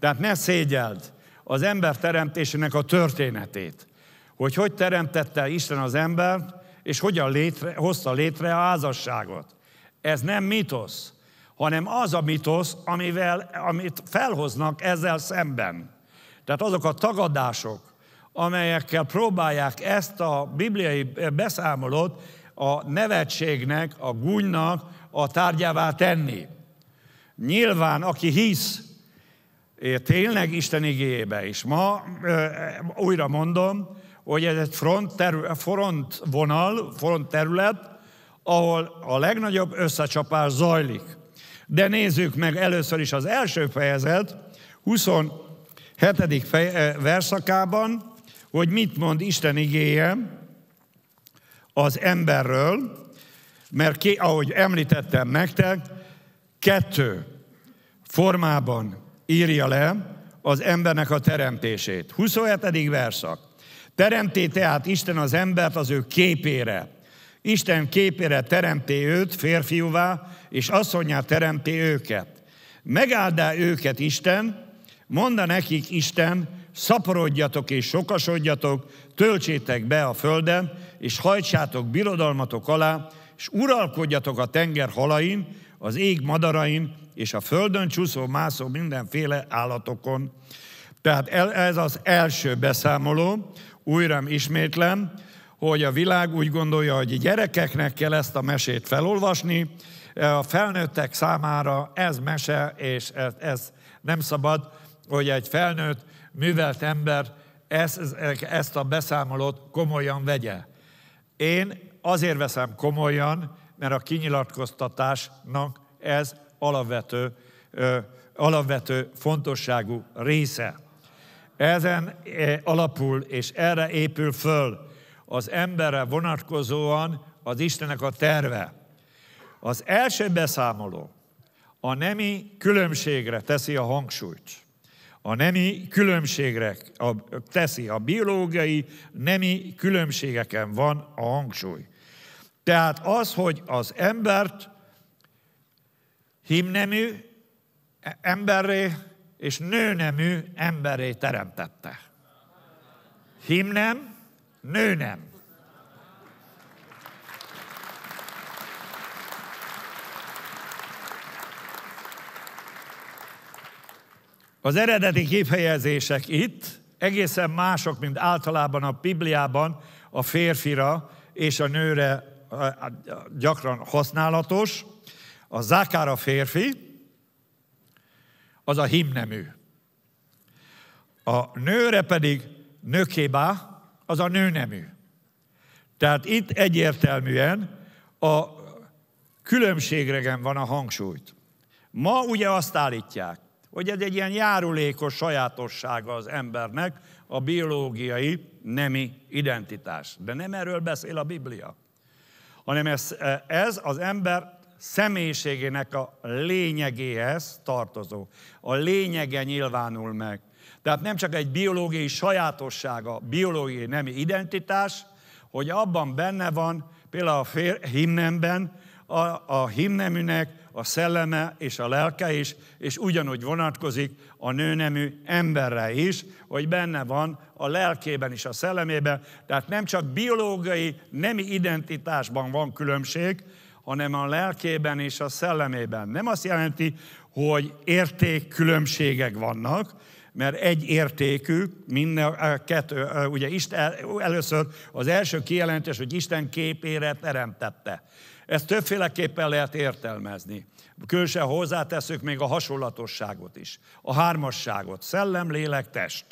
Tehát ne szégyeld az ember teremtésének a történetét. Hogy hogy teremtette Isten az embert, és hogyan létre, hozta létre a házasságot. Ez nem mitosz, hanem az a mitosz, amivel, amit felhoznak ezzel szemben. Tehát azok a tagadások, amelyekkel próbálják ezt a bibliai eh, beszámolót a nevetségnek, a gúnynak a tárgyává tenni. Nyilván, aki hisz eh, tényleg Isten igéjébe is. Ma eh, újra mondom, hogy ez egy front, terület, front vonal, front terület, ahol a legnagyobb összecsapás zajlik. De nézzük meg először is az első fejezet, 27. Eh, verszakában, hogy mit mond Isten igéje az emberről, mert ki, ahogy említettem nektek, kettő formában írja le az embernek a teremtését. 27. verszak. Teremté tehát Isten az embert az ő képére Isten képére teremté őt férfiúvá, és asszonyá teremté őket. Megáldá őket Isten, mondta nekik Isten, szaporodjatok és sokasodjatok, töltsétek be a földen, és hajtsátok birodalmatok alá, és uralkodjatok a tenger halain, az ég madarain, és a földön csúszó, mászó mindenféle állatokon. Tehát ez az első beszámoló, újra ismétlem, hogy a világ úgy gondolja, hogy gyerekeknek kell ezt a mesét felolvasni, a felnőttek számára ez mese, és ez, ez nem szabad, hogy egy felnőtt, művelt ember ezt, ezt a beszámolót komolyan vegye. Én azért veszem komolyan, mert a kinyilatkoztatásnak ez alapvető, ö, alapvető fontosságú része. Ezen e, alapul és erre épül föl az emberre vonatkozóan az Istenek a terve. Az első beszámoló a nemi különbségre teszi a hangsúlyt. A nemi különbségre a, teszi, a biológiai nemi különbségeken van a hangsúly. Tehát az, hogy az embert himnemű emberré és nőnemű emberré teremtette. Himnem, nő nem. Az eredeti kifejezések itt egészen mások, mint általában a Bibliában a férfira és a nőre gyakran használatos. A zákár a férfi, az a himnemű. A nőre pedig nökébá, az a nőnemű. Tehát itt egyértelműen a különbségregen van a hangsúlyt. Ma ugye azt állítják, hogy ez egy ilyen járulékos sajátossága az embernek, a biológiai nemi identitás. De nem erről beszél a Biblia, hanem ez, ez az ember személyiségének a lényegéhez tartozó. A lényege nyilvánul meg. Tehát nem csak egy biológiai sajátossága, biológiai nemi identitás, hogy abban benne van, például a fér, himnemben, a, a himneműnek a szelleme és a lelke is, és ugyanúgy vonatkozik a nőnemű emberre is, hogy benne van a lelkében és a szellemében. Tehát nem csak biológiai, nemi identitásban van különbség, hanem a lelkében és a szellemében. Nem azt jelenti, hogy értékkülönbségek vannak, mert egy értékű, minden a kettő, ugye Isten, először az első kijelentés, hogy Isten képére teremtette. Ezt többféleképpen lehet értelmezni. Különösen hozzáteszünk még a hasonlatosságot is, a hármasságot, szellem, lélek, test.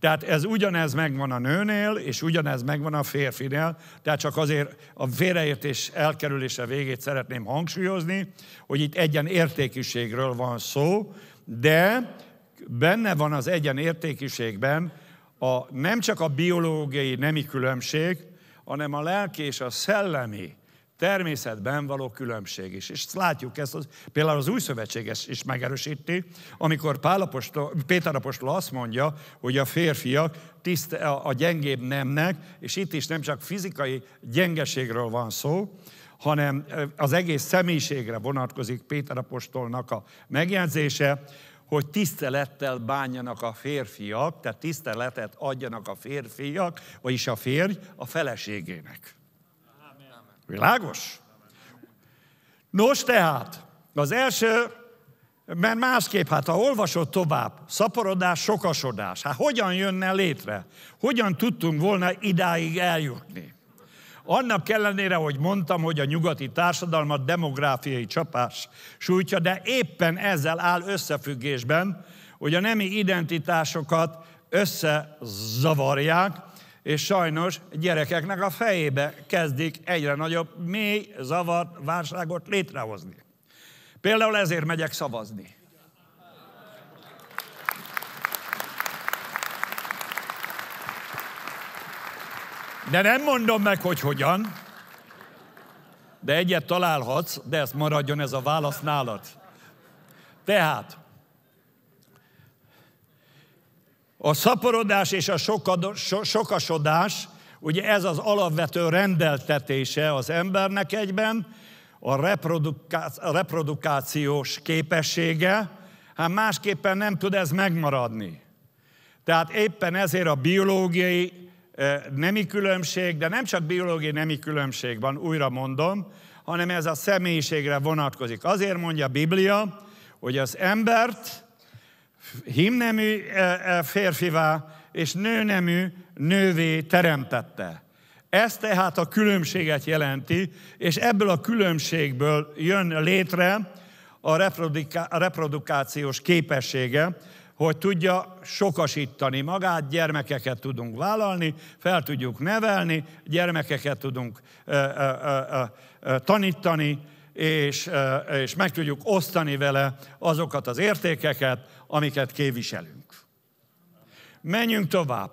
Tehát ez ugyanez megvan a nőnél, és ugyanez megvan a férfinél, tehát csak azért a félreértés elkerülése végét szeretném hangsúlyozni, hogy itt egyen értékűségről van szó, de benne van az egyenértékiségben a, nem csak a biológiai nemi különbség, hanem a lelki és a szellemi természetben való különbség is. És látjuk ezt, az, például az új szövetség is megerősíti, amikor Pál apostol, Péter apostol azt mondja, hogy a férfiak tiszt, a, a gyengébb nemnek, és itt is nem csak fizikai gyengeségről van szó, hanem az egész személyiségre vonatkozik Péter apostolnak a megjegyzése, hogy tisztelettel bánjanak a férfiak, tehát tiszteletet adjanak a férfiak, vagyis a férj a feleségének. Világos? Nos tehát, az első, mert másképp, hát ha olvasod tovább, szaporodás, sokasodás, hát hogyan jönne létre? Hogyan tudtunk volna idáig eljutni? Annak ellenére, hogy mondtam, hogy a nyugati társadalmat demográfiai csapás sújtja, de éppen ezzel áll összefüggésben, hogy a nemi identitásokat összezavarják, és sajnos gyerekeknek a fejébe kezdik egyre nagyobb mély, zavart válságot létrehozni. Például ezért megyek szavazni. De nem mondom meg, hogy hogyan. De egyet találhatsz, de ez maradjon ez a válasz nálad. Tehát, a szaporodás és a sokad, so, sokasodás, ugye ez az alapvető rendeltetése az embernek egyben, a, reproduká- a reprodukációs képessége, hát másképpen nem tud ez megmaradni. Tehát éppen ezért a biológiai nemi különbség, de nem csak biológiai nemi különbség van, újra mondom, hanem ez a személyiségre vonatkozik. Azért mondja a Biblia, hogy az embert himnemű férfivá és nőnemű nővé teremtette. Ez tehát a különbséget jelenti, és ebből a különbségből jön létre a reprodukációs képessége, hogy tudja sokasítani magát, gyermekeket tudunk vállalni, fel tudjuk nevelni, gyermekeket tudunk ö, ö, ö, tanítani, és, és meg tudjuk osztani vele azokat az értékeket, amiket képviselünk. Menjünk tovább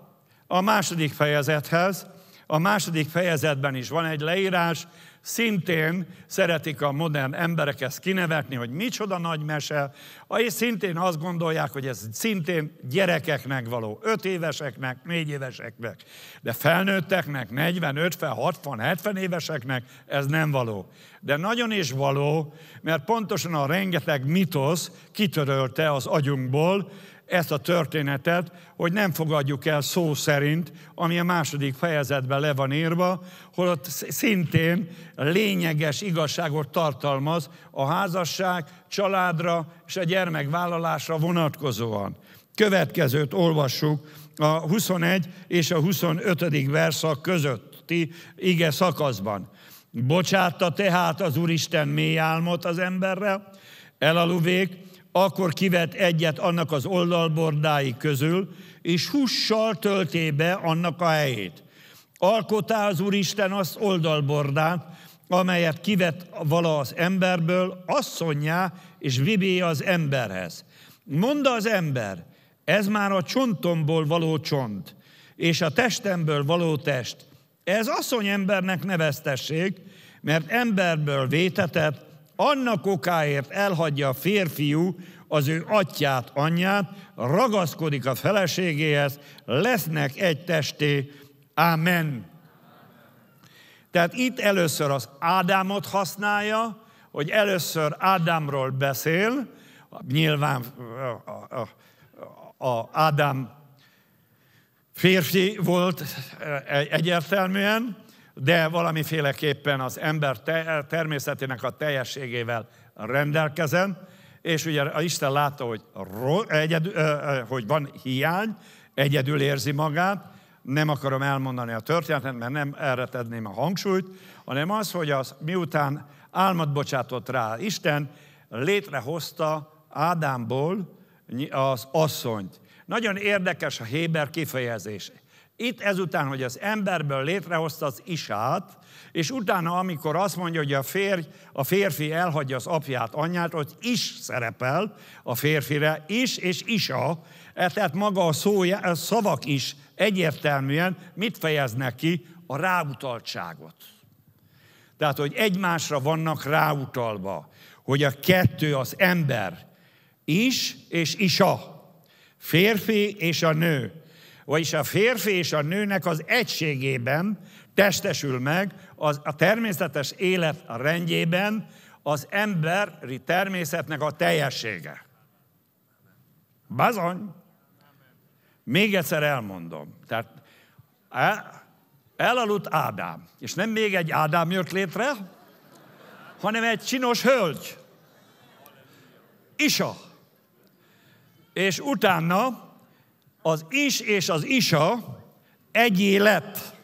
a második fejezethez, a második fejezetben is van egy leírás, szintén szeretik a modern emberek ezt kinevetni, hogy micsoda nagy mese, és szintén azt gondolják, hogy ez szintén gyerekeknek való, öt éveseknek, négy éveseknek, de felnőtteknek, 40, 50, 60, 70 éveseknek ez nem való. De nagyon is való, mert pontosan a rengeteg mitosz kitörölte az agyunkból, ezt a történetet, hogy nem fogadjuk el szó szerint, ami a második fejezetben le van írva, holott szintén lényeges igazságot tartalmaz a házasság, családra és a gyermekvállalásra vonatkozóan. Következőt olvassuk a 21 és a 25. verszak közötti ige szakaszban. Bocsátta tehát az Úristen mély álmot az emberre, elaluvék, akkor kivet egyet annak az oldalbordái közül, és hussal tölté be annak a helyét. Alkotá az Úristen azt oldalbordát, amelyet kivett vala az emberből, asszonyá és vibé az emberhez. Monda az ember, ez már a csontomból való csont, és a testemből való test. Ez asszony embernek neveztessék, mert emberből vétetett, annak okáért elhagyja a férfiú az ő atyát, anyját, ragaszkodik a feleségéhez, lesznek egy testé. Amen. Tehát itt először az Ádámot használja, hogy először Ádámról beszél, nyilván a, a, a Ádám férfi volt egyértelműen, de valamiféleképpen az ember természetének a teljességével rendelkezem, és ugye a Isten látta, hogy, ro- egyedül, hogy van hiány, egyedül érzi magát, nem akarom elmondani a történetet, mert nem erre tenném a hangsúlyt, hanem az, hogy az, miután álmat bocsátott rá Isten, létrehozta Ádámból az asszonyt. Nagyon érdekes a Héber kifejezése. Itt ezután, hogy az emberből létrehozta az isát, és utána, amikor azt mondja, hogy a, férj, a férfi elhagyja az apját, anyját, hogy is szerepel a férfire, is és isa, e, tehát maga a, szó, a szavak is egyértelműen mit fejeznek ki? A ráutaltságot. Tehát, hogy egymásra vannak ráutalva, hogy a kettő az ember, is és isa, férfi és a nő vagyis a férfi és a nőnek az egységében testesül meg az, a természetes élet a rendjében az emberi természetnek a teljessége. Bazony. Még egyszer elmondom. Tehát e, elaludt Ádám, és nem még egy Ádám jött létre, hanem egy csinos hölgy. Isa. És utána az is és az isa egy élet.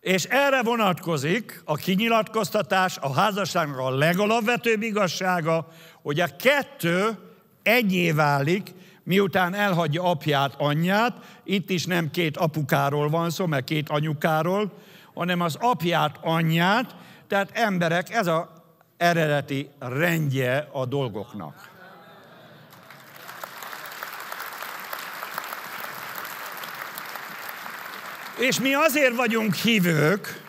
És erre vonatkozik a kinyilatkoztatás, a házasságnak a legalapvetőbb igazsága, hogy a kettő egyé válik, miután elhagyja apját, anyját, itt is nem két apukáról van szó, mert két anyukáról, hanem az apját, anyját, tehát emberek, ez a eredeti rendje a dolgoknak. És mi azért vagyunk hívők,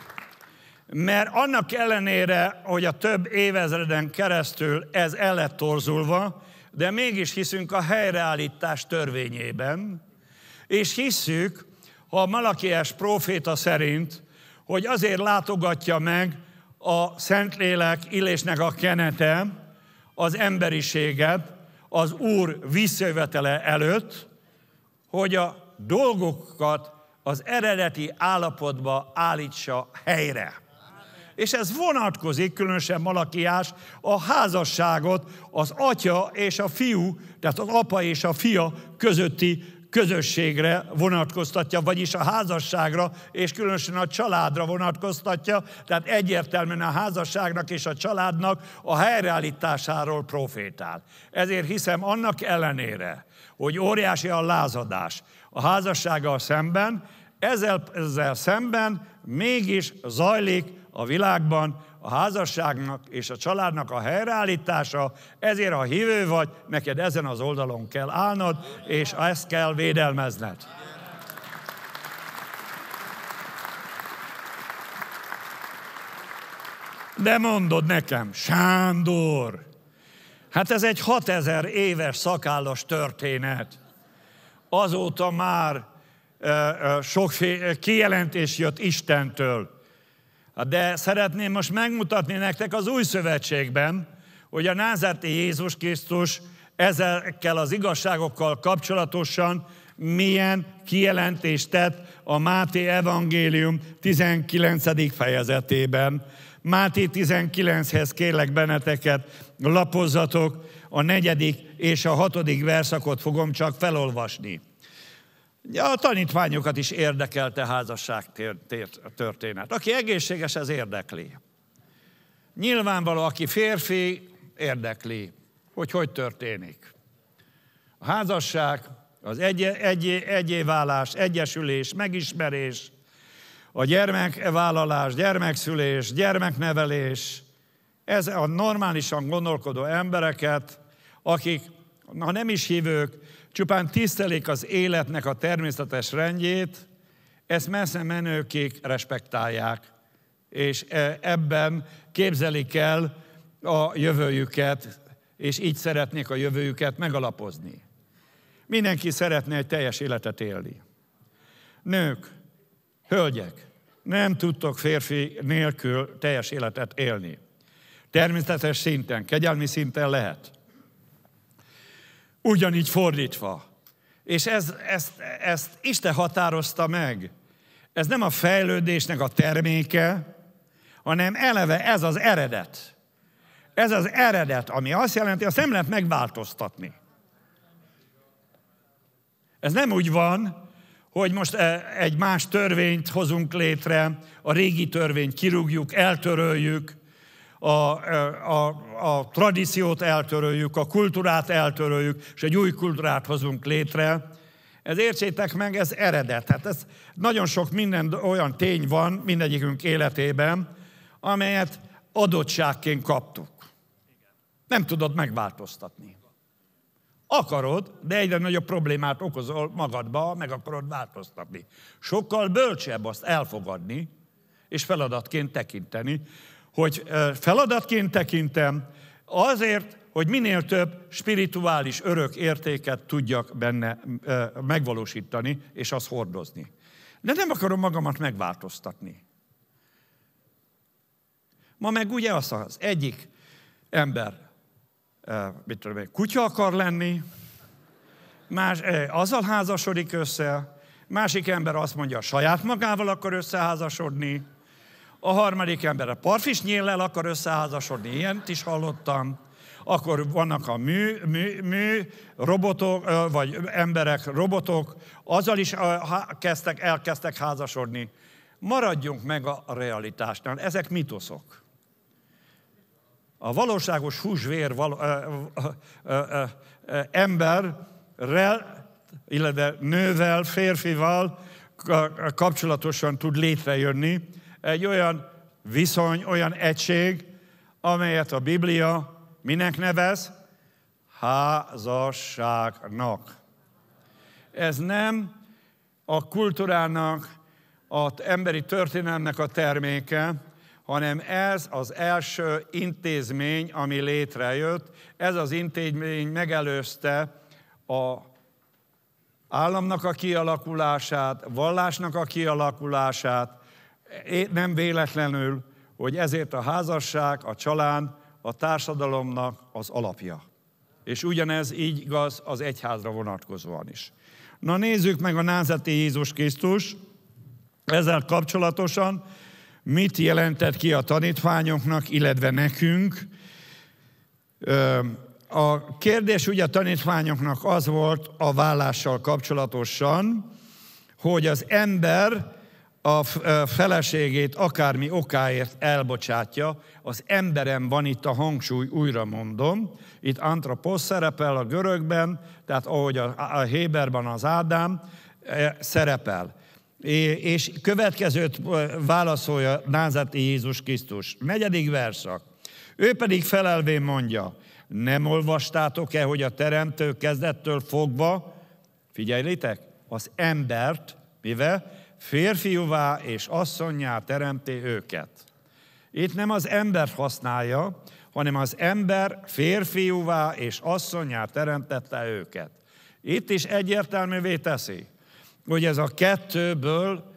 mert annak ellenére, hogy a több évezreden keresztül ez el lett torzulva, de mégis hiszünk a helyreállítás törvényében, és hiszük, ha a Malakiás próféta szerint, hogy azért látogatja meg a Szentlélek illésnek a kenete az emberiséget az Úr visszajövetele előtt, hogy a dolgokat az eredeti állapotba állítsa helyre. És ez vonatkozik, különösen Malakiás, a házasságot az atya és a fiú, tehát az apa és a fia közötti közösségre vonatkoztatja, vagyis a házasságra, és különösen a családra vonatkoztatja, tehát egyértelműen a házasságnak és a családnak a helyreállításáról profétál. Ezért hiszem annak ellenére, hogy óriási a lázadás a házassággal szemben, ezzel, ezzel szemben mégis zajlik a világban a házasságnak és a családnak a helyreállítása, ezért ha hívő vagy, neked ezen az oldalon kell állnod, és ezt kell védelmezned. De mondod nekem, Sándor, hát ez egy 6000 éves szakállas történet. Azóta már sok kijelentés jött Istentől. De szeretném most megmutatni nektek az új szövetségben, hogy a názárti Jézus Krisztus ezekkel az igazságokkal kapcsolatosan milyen kijelentést tett a Máté Evangélium 19. fejezetében. Máté 19-hez kérlek benneteket, lapozzatok, a negyedik és a hatodik verszakot fogom csak felolvasni. A tanítványokat is érdekelte házasság történet. Aki egészséges, ez érdekli. Nyilvánvaló, aki férfi, érdekli, hogy hogy történik. A házasság, az egy, egy, egyévállás, egyesülés, megismerés, a gyermekvállalás, gyermekszülés, gyermeknevelés, ez a normálisan gondolkodó embereket, akik, ha nem is hívők, Csupán tisztelik az életnek a természetes rendjét, ezt messze menőkék respektálják, és e, ebben képzelik el a jövőjüket, és így szeretnék a jövőjüket megalapozni. Mindenki szeretne egy teljes életet élni. Nők, hölgyek, nem tudtok férfi nélkül teljes életet élni. Természetes szinten, kegyelmi szinten lehet ugyanígy fordítva. És ez, ezt, ezt Isten határozta meg. Ez nem a fejlődésnek a terméke, hanem eleve ez az eredet. Ez az eredet, ami azt jelenti, azt nem lehet megváltoztatni. Ez nem úgy van, hogy most e, egy más törvényt hozunk létre, a régi törvényt kirúgjuk, eltöröljük, a, a, a tradíciót eltöröljük, a kultúrát eltöröljük, és egy új kultúrát hozunk létre. Ez értsétek meg, ez eredet. Hát ez nagyon sok minden olyan tény van mindegyikünk életében, amelyet adottságként kaptuk. Nem tudod megváltoztatni. Akarod, de egyre nagyobb problémát okozol magadba, meg akarod változtatni. Sokkal bölcsebb azt elfogadni, és feladatként tekinteni, hogy feladatként tekintem, azért, hogy minél több spirituális örök értéket tudjak benne megvalósítani, és azt hordozni. De nem akarom magamat megváltoztatni. Ma meg ugye az az egyik ember, mit tudom én, kutya akar lenni, más azzal házasodik össze, másik ember azt mondja, saját magával akar összeházasodni, a harmadik ember a parfis nyéllel akar összeházasodni, ilyent is hallottam. Akkor vannak a mű, mű, mű robotok, vagy emberek, robotok, azzal is kezdtek, elkezdtek házasodni. Maradjunk meg a realitásnál, ezek mitoszok. A valóságos húsvér való, ö, ö, ö, ö, emberrel, illetve nővel, férfival kapcsolatosan tud létrejönni, egy olyan viszony, olyan egység, amelyet a Biblia minek nevez? Házasságnak. Ez nem a kultúrának, az emberi történelmnek a terméke, hanem ez az első intézmény, ami létrejött. Ez az intézmény megelőzte a államnak a kialakulását, vallásnak a kialakulását, nem véletlenül, hogy ezért a házasság, a család, a társadalomnak az alapja. És ugyanez így igaz az egyházra vonatkozóan is. Na nézzük meg a názati Jézus Krisztus, ezzel kapcsolatosan mit jelentett ki a tanítványoknak, illetve nekünk. A kérdés ugye a tanítványoknak az volt a vállással kapcsolatosan, hogy az ember a feleségét akármi okáért elbocsátja, az emberem van itt a hangsúly, újra mondom. Itt antroposz szerepel a görögben, tehát ahogy a Héberben az Ádám szerepel. És következőt válaszolja Názati Jézus Krisztus. Negyedik verszak. Ő pedig felelvén mondja, nem olvastátok-e, hogy a teremtő kezdettől fogva, figyeljétek, az embert, mivel? férfiúvá és asszonyá teremté őket. Itt nem az ember használja, hanem az ember férfiúvá és asszonyá teremtette őket. Itt is egyértelművé teszi, hogy ez a kettőből,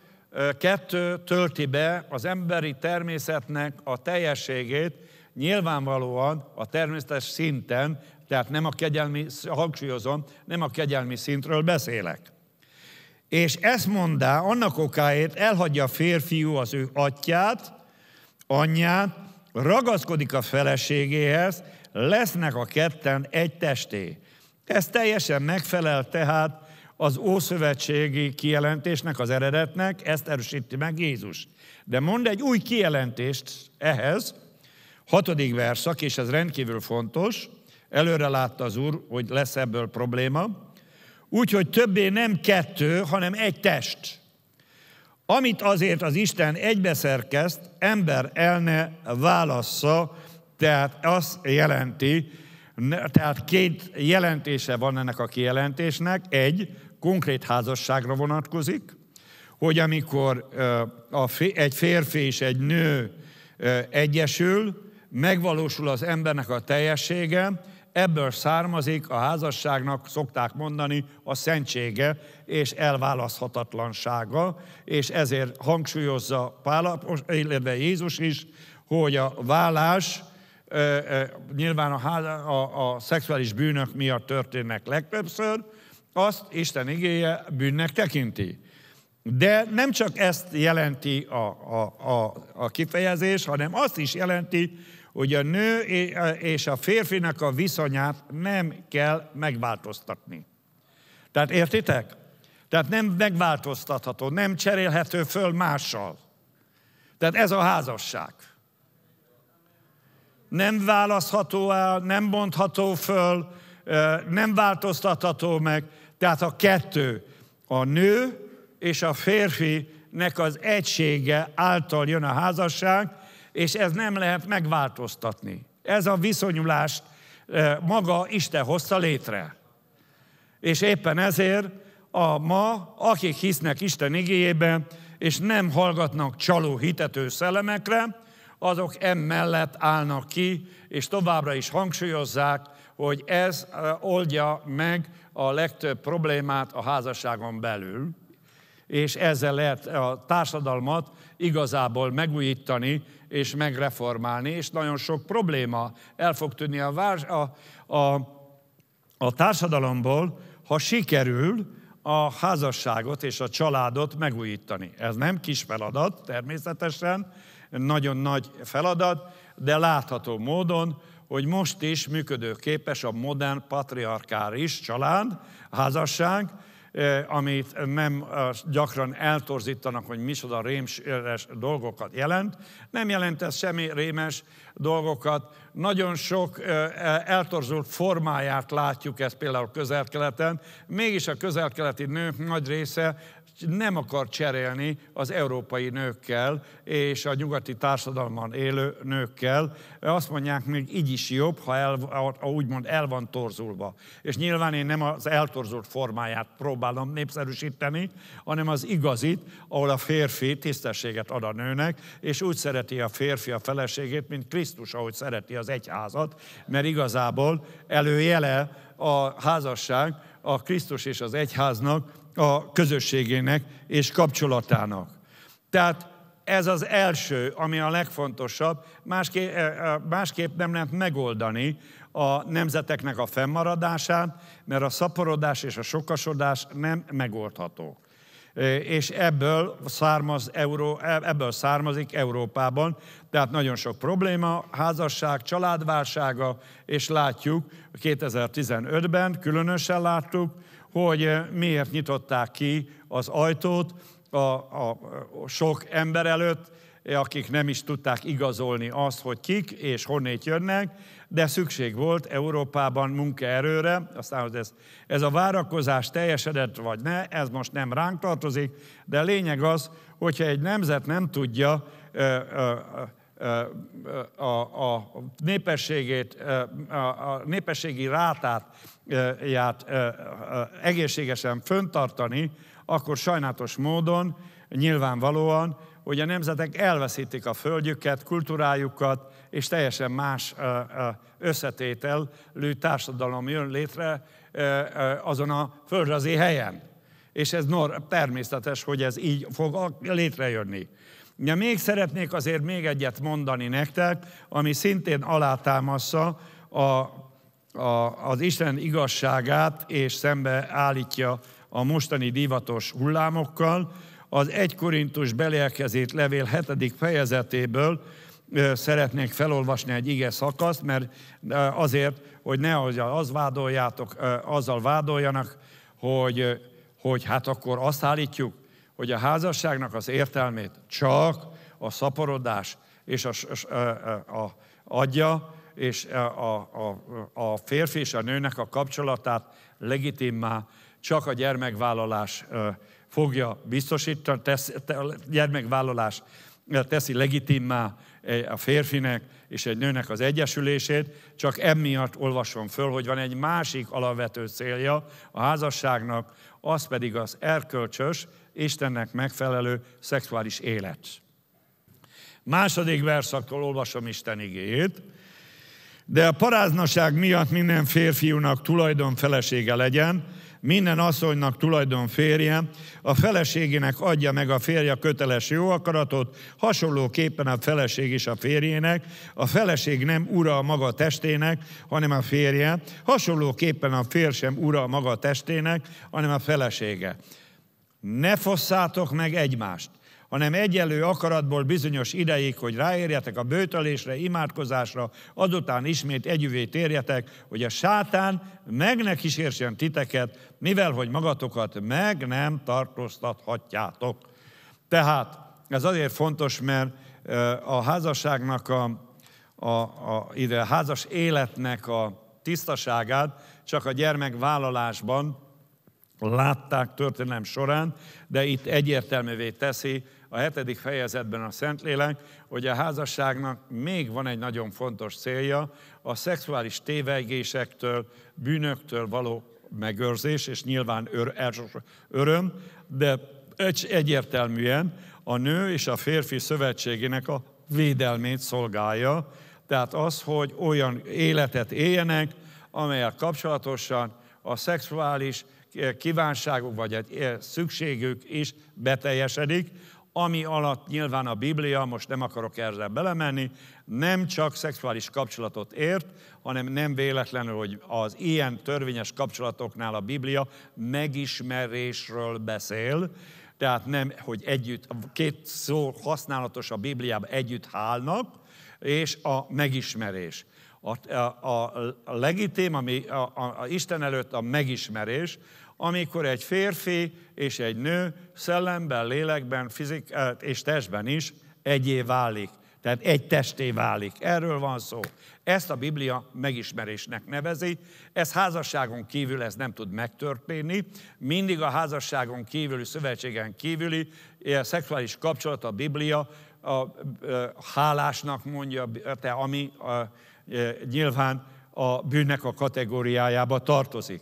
kettő tölti be az emberi természetnek a teljességét, nyilvánvalóan a természetes szinten, tehát nem a kegyelmi, hangsúlyozom, nem a kegyelmi szintről beszélek és ezt mondá, annak okáért elhagyja a férfiú az ő atyát, anyját, ragaszkodik a feleségéhez, lesznek a ketten egy testé. Ez teljesen megfelel tehát az ószövetségi kijelentésnek, az eredetnek, ezt erősíti meg Jézus. De mond egy új kijelentést ehhez, hatodik verszak, és ez rendkívül fontos, előre látta az Úr, hogy lesz ebből probléma, Úgyhogy többé nem kettő, hanem egy test. Amit azért az Isten egybeszerkezt, ember elne válassza, tehát azt jelenti, tehát két jelentése van ennek a kijelentésnek. Egy, konkrét házasságra vonatkozik, hogy amikor egy férfi és egy nő egyesül, megvalósul az embernek a teljessége, ebből származik a házasságnak, szokták mondani, a szentsége és elválaszthatatlansága, és ezért hangsúlyozza Pálapos, illetve Jézus is, hogy a vállás nyilván a, háza, a, a szexuális bűnök miatt történnek legtöbbször, azt Isten igéje bűnnek tekinti. De nem csak ezt jelenti a, a, a, a kifejezés, hanem azt is jelenti, hogy a nő és a férfinak a viszonyát nem kell megváltoztatni. Tehát értitek? Tehát nem megváltoztatható, nem cserélhető föl mással. Tehát ez a házasság. Nem választható el, nem mondható föl, nem változtatható meg. Tehát a kettő, a nő és a férfinek az egysége által jön a házasság, és ez nem lehet megváltoztatni. Ez a viszonyulást eh, maga Isten hozta létre. És éppen ezért a ma, akik hisznek Isten igéjébe, és nem hallgatnak csaló hitető szellemekre, azok emellett állnak ki, és továbbra is hangsúlyozzák, hogy ez eh, oldja meg a legtöbb problémát a házasságon belül, és ezzel lehet a társadalmat igazából megújítani, és megreformálni, és nagyon sok probléma el fog tűnni a, a, a, a társadalomból, ha sikerül a házasságot és a családot megújítani. Ez nem kis feladat, természetesen, nagyon nagy feladat, de látható módon, hogy most is működőképes a modern patriarkális család, házasság, amit nem gyakran eltorzítanak, hogy micsoda rémes dolgokat jelent. Nem jelent ez semmi rémes dolgokat. Nagyon sok eltorzult formáját látjuk ezt például közel-keleten. Mégis a közel-keleti nők nagy része nem akar cserélni az európai nőkkel és a nyugati társadalman élő nőkkel. Azt mondják, még így is jobb, ha, el, ha úgymond el van torzulva. És nyilván én nem az eltorzult formáját próbálom népszerűsíteni, hanem az igazit, ahol a férfi tisztességet ad a nőnek, és úgy szereti a férfi a feleségét, mint Krisztus, ahogy szereti az egyházat, mert igazából előjele a házasság a Krisztus és az egyháznak, a közösségének és kapcsolatának. Tehát ez az első, ami a legfontosabb. Másképp, e, e, másképp nem lehet megoldani a nemzeteknek a fennmaradását, mert a szaporodás és a sokasodás nem megoldható. E, és ebből, származ Euró, ebből származik Európában, tehát nagyon sok probléma, házasság, családválsága, és látjuk 2015-ben, különösen láttuk, hogy eh, miért nyitották ki az ajtót a, a, a sok ember előtt, eh, akik nem is tudták igazolni azt, hogy kik és honnét jönnek, de szükség volt Európában munkaerőre, aztán hogy ez, ez a várakozás teljesedett vagy ne, ez most nem ránk tartozik, de a lényeg az, hogyha egy nemzet nem tudja ö, eh, ö, a, a, népességét, a, a népességi rátát ját egészségesen föntartani, akkor sajnálatos módon, nyilvánvalóan, hogy a nemzetek elveszítik a földjüket, kultúrájukat, és teljesen más összetételű társadalom jön létre azon a földrajzi helyen. És ez nor- természetes, hogy ez így fog létrejönni. De még szeretnék azért még egyet mondani nektek, ami szintén alátámasza a a, az Isten igazságát, és szembe állítja a mostani divatos hullámokkal. Az 1 Korintus belélkezét levél hetedik fejezetéből szeretnék felolvasni egy ige szakaszt, mert azért, hogy ne az vádoljátok, azzal vádoljanak, hogy, hogy hát akkor azt állítjuk, hogy a házasságnak az értelmét csak a szaporodás és a, a, a, a adja, és a, a, a férfi és a nőnek a kapcsolatát legitimmá csak a gyermekvállalás fogja biztosítani, tesz, a gyermekvállalás teszi legitimá a férfinek és egy nőnek az egyesülését, csak emiatt olvasom föl, hogy van egy másik alapvető célja a házasságnak, az pedig az erkölcsös, Istennek megfelelő szexuális élet. Második verszaktól olvasom Isten igéjét. De a paráznaság miatt minden férfiúnak tulajdon felesége legyen, minden asszonynak tulajdon férje, a feleségének adja meg a férje köteles jó akaratot, hasonlóképpen a feleség is a férjének, a feleség nem ura a maga testének, hanem a férje, hasonlóképpen a férj sem ura a maga testének, hanem a felesége. Ne fosszátok meg egymást hanem egyelő akaratból bizonyos ideig, hogy ráérjetek a bőtölésre, imádkozásra, azután ismét együvé térjetek, hogy a sátán meg ne kísérsen titeket, mivel hogy magatokat meg nem tartóztathatjátok. Tehát ez azért fontos, mert a házasságnak a, a, a, a házas életnek a tisztaságát csak a gyermekvállalásban látták történelem során, de itt egyértelművé teszi, a hetedik fejezetben a Szentlélek, hogy a házasságnak még van egy nagyon fontos célja, a szexuális tévegésektől, bűnöktől való megőrzés, és nyilván ör, öröm, de egy, egyértelműen a nő és a férfi szövetségének a védelmét szolgálja, tehát az, hogy olyan életet éljenek, amelyel kapcsolatosan a szexuális kívánságuk vagy egy eh, szükségük is beteljesedik, ami alatt nyilván a Biblia, most nem akarok ezzel belemenni, nem csak szexuális kapcsolatot ért, hanem nem véletlenül, hogy az ilyen törvényes kapcsolatoknál a Biblia megismerésről beszél, tehát nem, hogy együtt, két szó használatos a Bibliában együtt hálnak, és a megismerés. A, a, a legitim, ami a, a, a Isten előtt a megismerés, amikor egy férfi és egy nő szellemben, lélekben fizik, eh, és testben is egyé válik. Tehát egy testé válik. Erről van szó. Ezt a Biblia megismerésnek nevezi. Ez házasságon kívül ez nem tud megtörténni. Mindig a házasságon kívüli, szövetségen kívüli eh, szexuális kapcsolat a Biblia a, a, eh, a hálásnak mondja, te, ami a, a, nyilván a bűnnek a kategóriájába tartozik.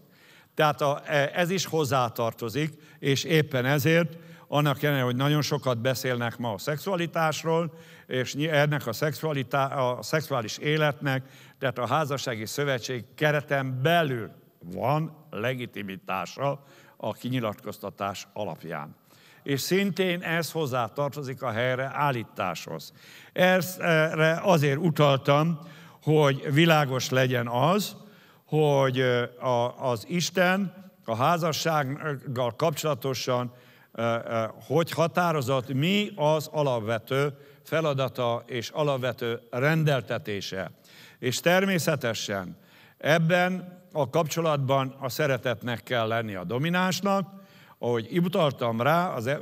Tehát a, e, ez is hozzátartozik, és éppen ezért, annak ellenére, hogy nagyon sokat beszélnek ma a szexualitásról, és ennek a, a szexuális életnek, tehát a házassági szövetség kereten belül van legitimitása a kinyilatkoztatás alapján. És szintén ez hozzátartozik a helyre állításhoz. Erre azért utaltam, hogy világos legyen az, hogy az Isten a házassággal kapcsolatosan hogy határozott, mi az alapvető feladata és alapvető rendeltetése. És természetesen ebben a kapcsolatban a szeretetnek kell lenni a dominánsnak, ahogy utaltam rá, az, e,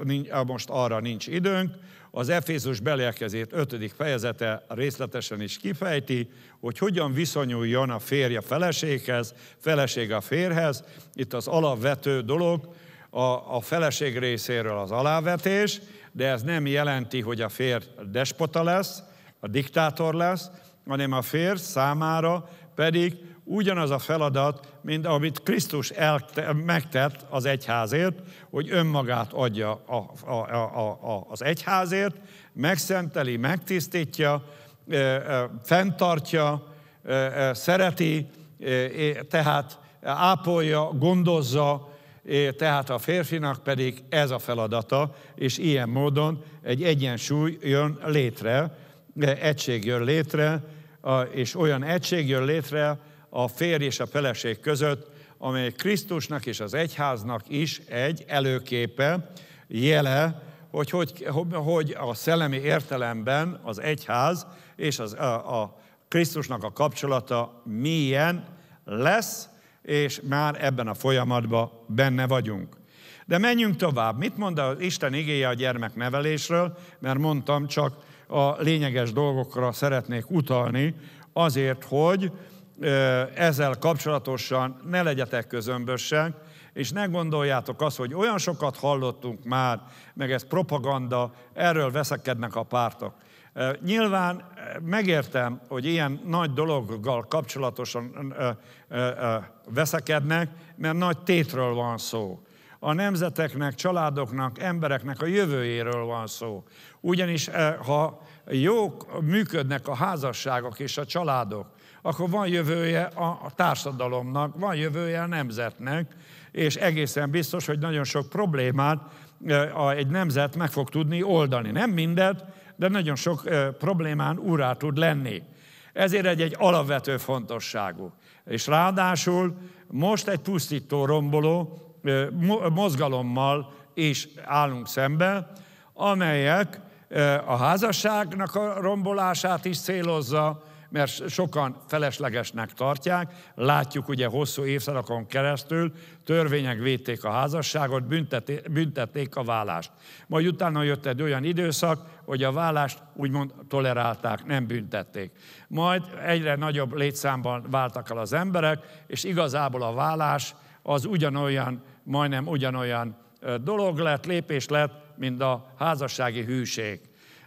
most arra nincs időnk, az Efézus belekezét 5. fejezete részletesen is kifejti, hogy hogyan viszonyuljon a férje feleséghez, feleség a férhez. Itt az alapvető dolog a, a feleség részéről az alávetés, de ez nem jelenti, hogy a fér despota lesz, a diktátor lesz, hanem a fér számára pedig ugyanaz a feladat, mint amit Krisztus elte, megtett az egyházért, hogy önmagát adja a, a, a, a, az egyházért, megszenteli, megtisztítja, fenntartja, szereti, tehát ápolja, gondozza, tehát a férfinak pedig ez a feladata, és ilyen módon egy egyensúly jön létre, egység jön létre, és olyan egység jön létre a férj és a feleség között, amely Krisztusnak és az egyháznak is egy előképe, jele, hogy, hogy, hogy a szellemi értelemben az egyház és az, a, a Krisztusnak a kapcsolata milyen lesz, és már ebben a folyamatban benne vagyunk. De menjünk tovább. Mit mond az Isten igéje a gyermeknevelésről? Mert mondtam, csak a lényeges dolgokra szeretnék utalni, azért, hogy ezzel kapcsolatosan ne legyetek közömbösek, és ne gondoljátok azt, hogy olyan sokat hallottunk már, meg ez propaganda, erről veszekednek a pártok. Nyilván megértem, hogy ilyen nagy dologgal kapcsolatosan veszekednek, mert nagy tétről van szó. A nemzeteknek, családoknak, embereknek a jövőjéről van szó. Ugyanis ha jók működnek a házasságok és a családok, akkor van jövője a társadalomnak, van jövője a nemzetnek, és egészen biztos, hogy nagyon sok problémát eh, egy nemzet meg fog tudni oldani. Nem mindet, de nagyon sok eh, problémán úrá tud lenni. Ezért egy, egy alapvető fontosságú. És ráadásul most egy pusztító, romboló eh, mozgalommal is állunk szembe, amelyek a házasságnak a rombolását is célozza, mert sokan feleslegesnek tartják, látjuk ugye hosszú évszakon keresztül, törvények védték a házasságot, büntették a vállást. Majd utána jött egy olyan időszak, hogy a vállást úgymond tolerálták, nem büntették. Majd egyre nagyobb létszámban váltak el az emberek, és igazából a vállás az ugyanolyan, majdnem ugyanolyan dolog lett, lépés lett, mint a házassági hűség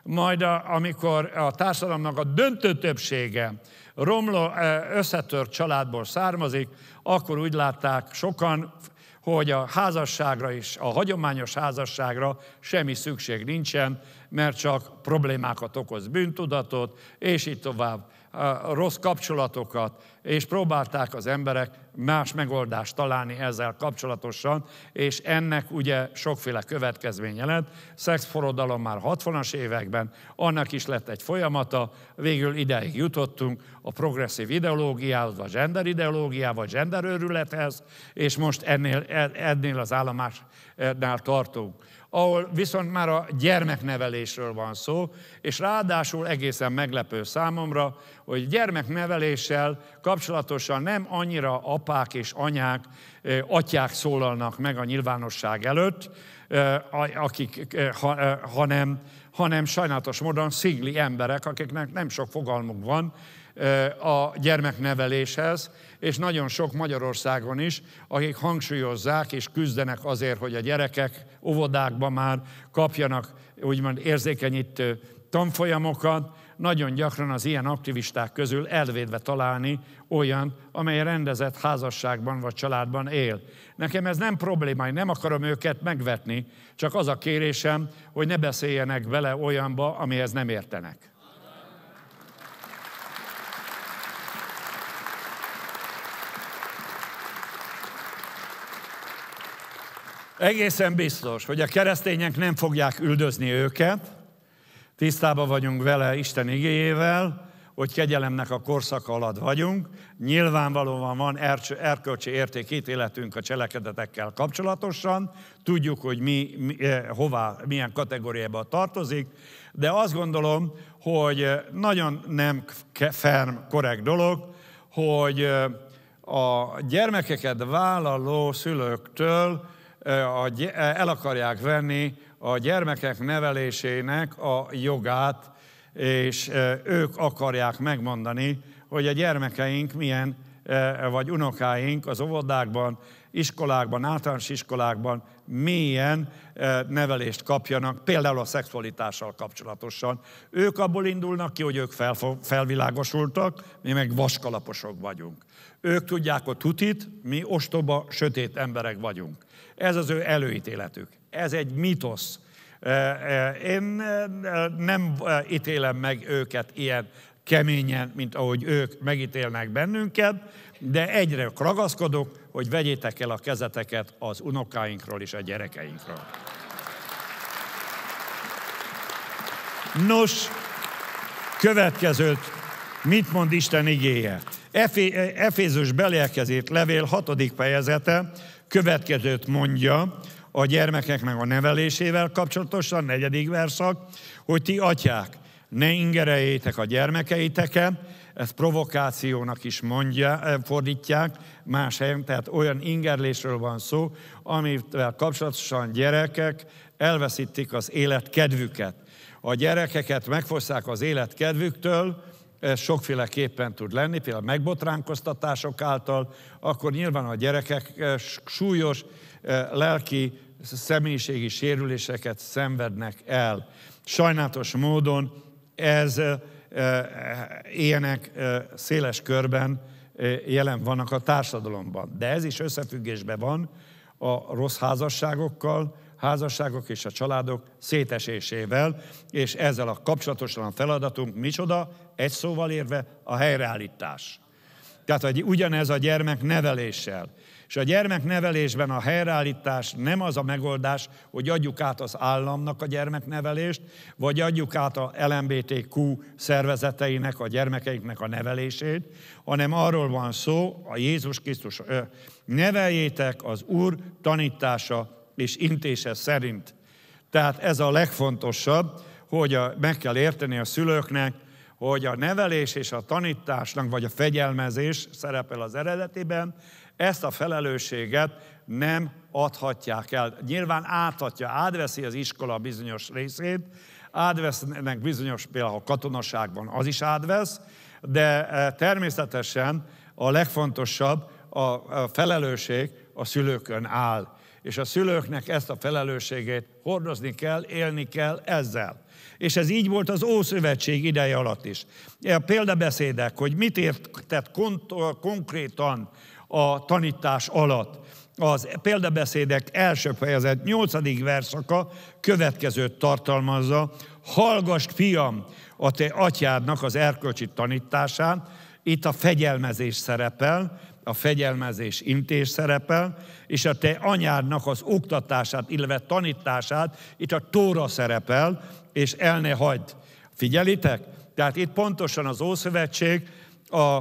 majd a, amikor a társadalomnak a döntő többsége romló, összetört családból származik, akkor úgy látták sokan, hogy a házasságra is, a hagyományos házasságra semmi szükség nincsen, mert csak problémákat okoz, bűntudatot, és így tovább, rossz kapcsolatokat, és próbálták az emberek más megoldást találni ezzel kapcsolatosan, és ennek ugye sokféle következménye lett. Szexforradalom már 60-as években, annak is lett egy folyamata, végül ideig jutottunk a progresszív ideológiához, vagy gender ideológiához, vagy gender és most ennél, ennél az állomásnál tartunk ahol viszont már a gyermeknevelésről van szó, és ráadásul egészen meglepő számomra, hogy gyermekneveléssel kapcsolatosan nem annyira apák és anyák, atyák szólalnak meg a nyilvánosság előtt, akik, hanem, hanem sajnálatos módon szigli emberek, akiknek nem sok fogalmuk van a gyermekneveléshez, és nagyon sok Magyarországon is, akik hangsúlyozzák és küzdenek azért, hogy a gyerekek óvodákban már kapjanak úgymond érzékenyítő tanfolyamokat, nagyon gyakran az ilyen aktivisták közül elvédve találni olyan, amely rendezett házasságban vagy családban él. Nekem ez nem probléma, én nem akarom őket megvetni, csak az a kérésem, hogy ne beszéljenek vele olyanba, amihez nem értenek. Egészen biztos, hogy a keresztények nem fogják üldözni őket, tisztában vagyunk vele Isten igéjével, hogy kegyelemnek a korszak alatt vagyunk, nyilvánvalóan van erkölcsi értékítéletünk a cselekedetekkel kapcsolatosan, tudjuk, hogy mi, mi eh, hová, milyen kategóriába tartozik, de azt gondolom, hogy eh, nagyon nem ferm, korrekt dolog, hogy eh, a gyermekeket vállaló szülőktől el akarják venni a gyermekek nevelésének a jogát, és ők akarják megmondani, hogy a gyermekeink milyen, vagy unokáink az óvodákban, iskolákban, általános iskolákban milyen nevelést kapjanak, például a szexualitással kapcsolatosan. Ők abból indulnak ki, hogy ők fel, felvilágosultak, mi meg vaskalaposok vagyunk. Ők tudják a tutit, mi ostoba, sötét emberek vagyunk. Ez az ő előítéletük. Ez egy mitosz. Én nem ítélem meg őket ilyen keményen, mint ahogy ők megítélnek bennünket, de egyre ragaszkodok, hogy vegyétek el a kezeteket az unokáinkról és a gyerekeinkről. Nos, következőt, mit mond Isten igéje? Efézus belekezét levél 6. fejezete, következőt mondja a gyermekeknek a nevelésével kapcsolatosan, negyedik verszak, hogy ti atyák, ne ingerejétek a gyermekeiteke, ezt provokációnak is mondja, eh, fordítják más helyen, tehát olyan ingerlésről van szó, amivel kapcsolatosan gyerekek elveszítik az életkedvüket A gyerekeket megfosszák az életkedvüktől kedvüktől, ez sokféleképpen tud lenni, például megbotránkoztatások által, akkor nyilván a gyerekek eh, súlyos eh, lelki személyiségi sérüléseket szenvednek el. Sajnálatos módon ez eh, ilyenek széles körben jelen vannak a társadalomban. De ez is összefüggésben van a rossz házasságokkal, házasságok és a családok szétesésével, és ezzel a kapcsolatosan a feladatunk micsoda, egy szóval érve a helyreállítás. Tehát hogy ugyanez a gyermek neveléssel. És a gyermeknevelésben a helyreállítás nem az a megoldás, hogy adjuk át az államnak a gyermeknevelést, vagy adjuk át a LMBTQ szervezeteinek, a gyermekeiknek a nevelését, hanem arról van szó, a Jézus Krisztus, neveljétek az Úr tanítása és intése szerint. Tehát ez a legfontosabb, hogy a, meg kell érteni a szülőknek, hogy a nevelés és a tanításnak, vagy a fegyelmezés szerepel az eredetiben, ezt a felelősséget nem adhatják el. Nyilván átadja, átveszi az iskola bizonyos részét, átvesznek bizonyos, például a katonaságban az is átvesz, de e, természetesen a legfontosabb a felelősség a szülőkön áll és a szülőknek ezt a felelősségét hordozni kell, élni kell ezzel. És ez így volt az Ószövetség ideje alatt is. A példabeszédek, hogy mit értett konkrétan a tanítás alatt, az példabeszédek első fejezet nyolcadik verszaka következőt tartalmazza, hallgast fiam a te atyádnak az erkölcsi tanításán, itt a fegyelmezés szerepel, a fegyelmezés intés szerepel, és a te anyádnak az oktatását, illetve tanítását, itt a tóra szerepel, és el ne hagyd. Figyelitek? Tehát itt pontosan az Ószövetség a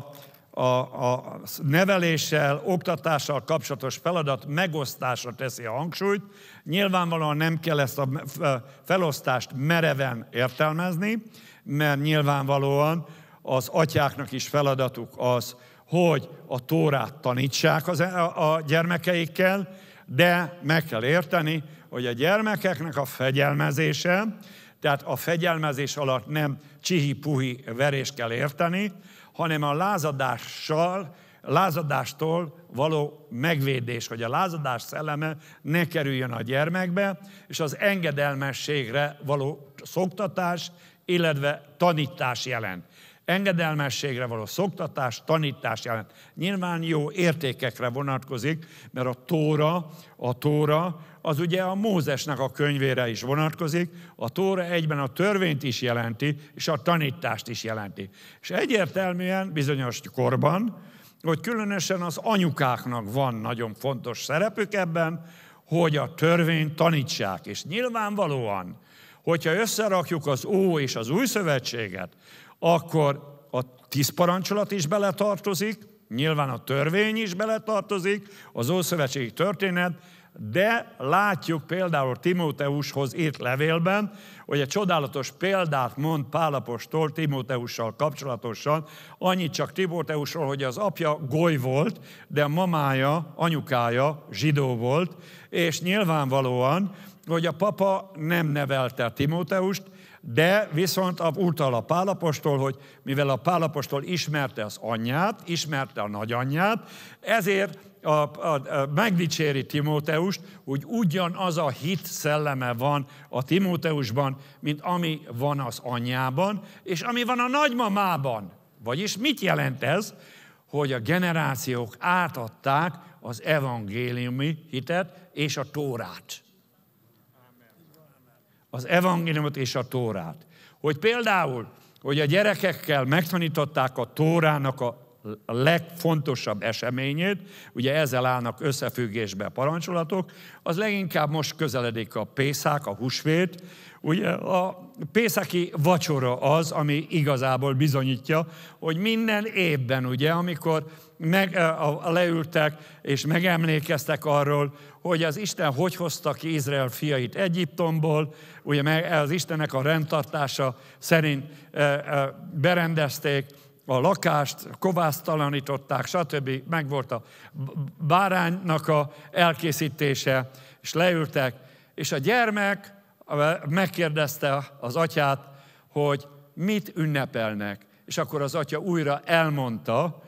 a, a neveléssel, oktatással kapcsolatos feladat megosztásra teszi a hangsúlyt. Nyilvánvalóan nem kell ezt a felosztást mereven értelmezni, mert nyilvánvalóan az atyáknak is feladatuk az, hogy a tórát tanítsák az, e- a, a gyermekeikkel, de meg kell érteni, hogy a gyermekeknek a fegyelmezése, tehát a fegyelmezés alatt nem csihi-puhi verés kell érteni, hanem a lázadással, lázadástól való megvédés, hogy a lázadás szelleme ne kerüljön a gyermekbe, és az engedelmességre való szoktatás, illetve tanítás jelent. Engedelmességre való szoktatás, tanítás jelent. Nyilván jó értékekre vonatkozik, mert a tóra, a tóra az ugye a Mózesnek a könyvére is vonatkozik, a tóra egyben a törvényt is jelenti, és a tanítást is jelenti. És egyértelműen bizonyos korban, hogy különösen az anyukáknak van nagyon fontos szerepük ebben, hogy a törvényt tanítsák. És nyilvánvalóan, hogyha összerakjuk az Ó és az Új Szövetséget, akkor a tíz parancsolat is beletartozik, nyilván a törvény is beletartozik, az Ószövetségi történet, de látjuk például Timóteushoz írt levélben, hogy egy csodálatos példát mond Pálapostól Timóteussal kapcsolatosan, annyit csak Timóteusról, hogy az apja goly volt, de a mamája, anyukája zsidó volt, és nyilvánvalóan, hogy a papa nem nevelte Timóteust, de viszont a, utal a pálapostól, hogy mivel a pálapostól ismerte az anyját, ismerte a nagyanyját, ezért a, a, a, megdicséri Timóteust, hogy ugyanaz a hit szelleme van a Timóteusban, mint ami van az anyjában, és ami van a nagymamában. Vagyis mit jelent ez? Hogy a generációk átadták az evangéliumi hitet és a tórát az evangéliumot és a tórát. Hogy például, hogy a gyerekekkel megtanították a tórának a legfontosabb eseményét, ugye ezzel állnak összefüggésbe a parancsolatok, az leginkább most közeledik a Pészák, a húsvét. Ugye a Pészaki vacsora az, ami igazából bizonyítja, hogy minden évben, ugye, amikor meg, a, a leültek, és megemlékeztek arról, hogy az Isten hogy hozta ki Izrael fiait Egyiptomból, ugye az Istennek a rendtartása szerint e, e, berendezték, a lakást kovásztalanították, stb. Megvolt a báránynak a elkészítése, és leültek, és a gyermek megkérdezte az atyát, hogy mit ünnepelnek. És akkor az atya újra elmondta,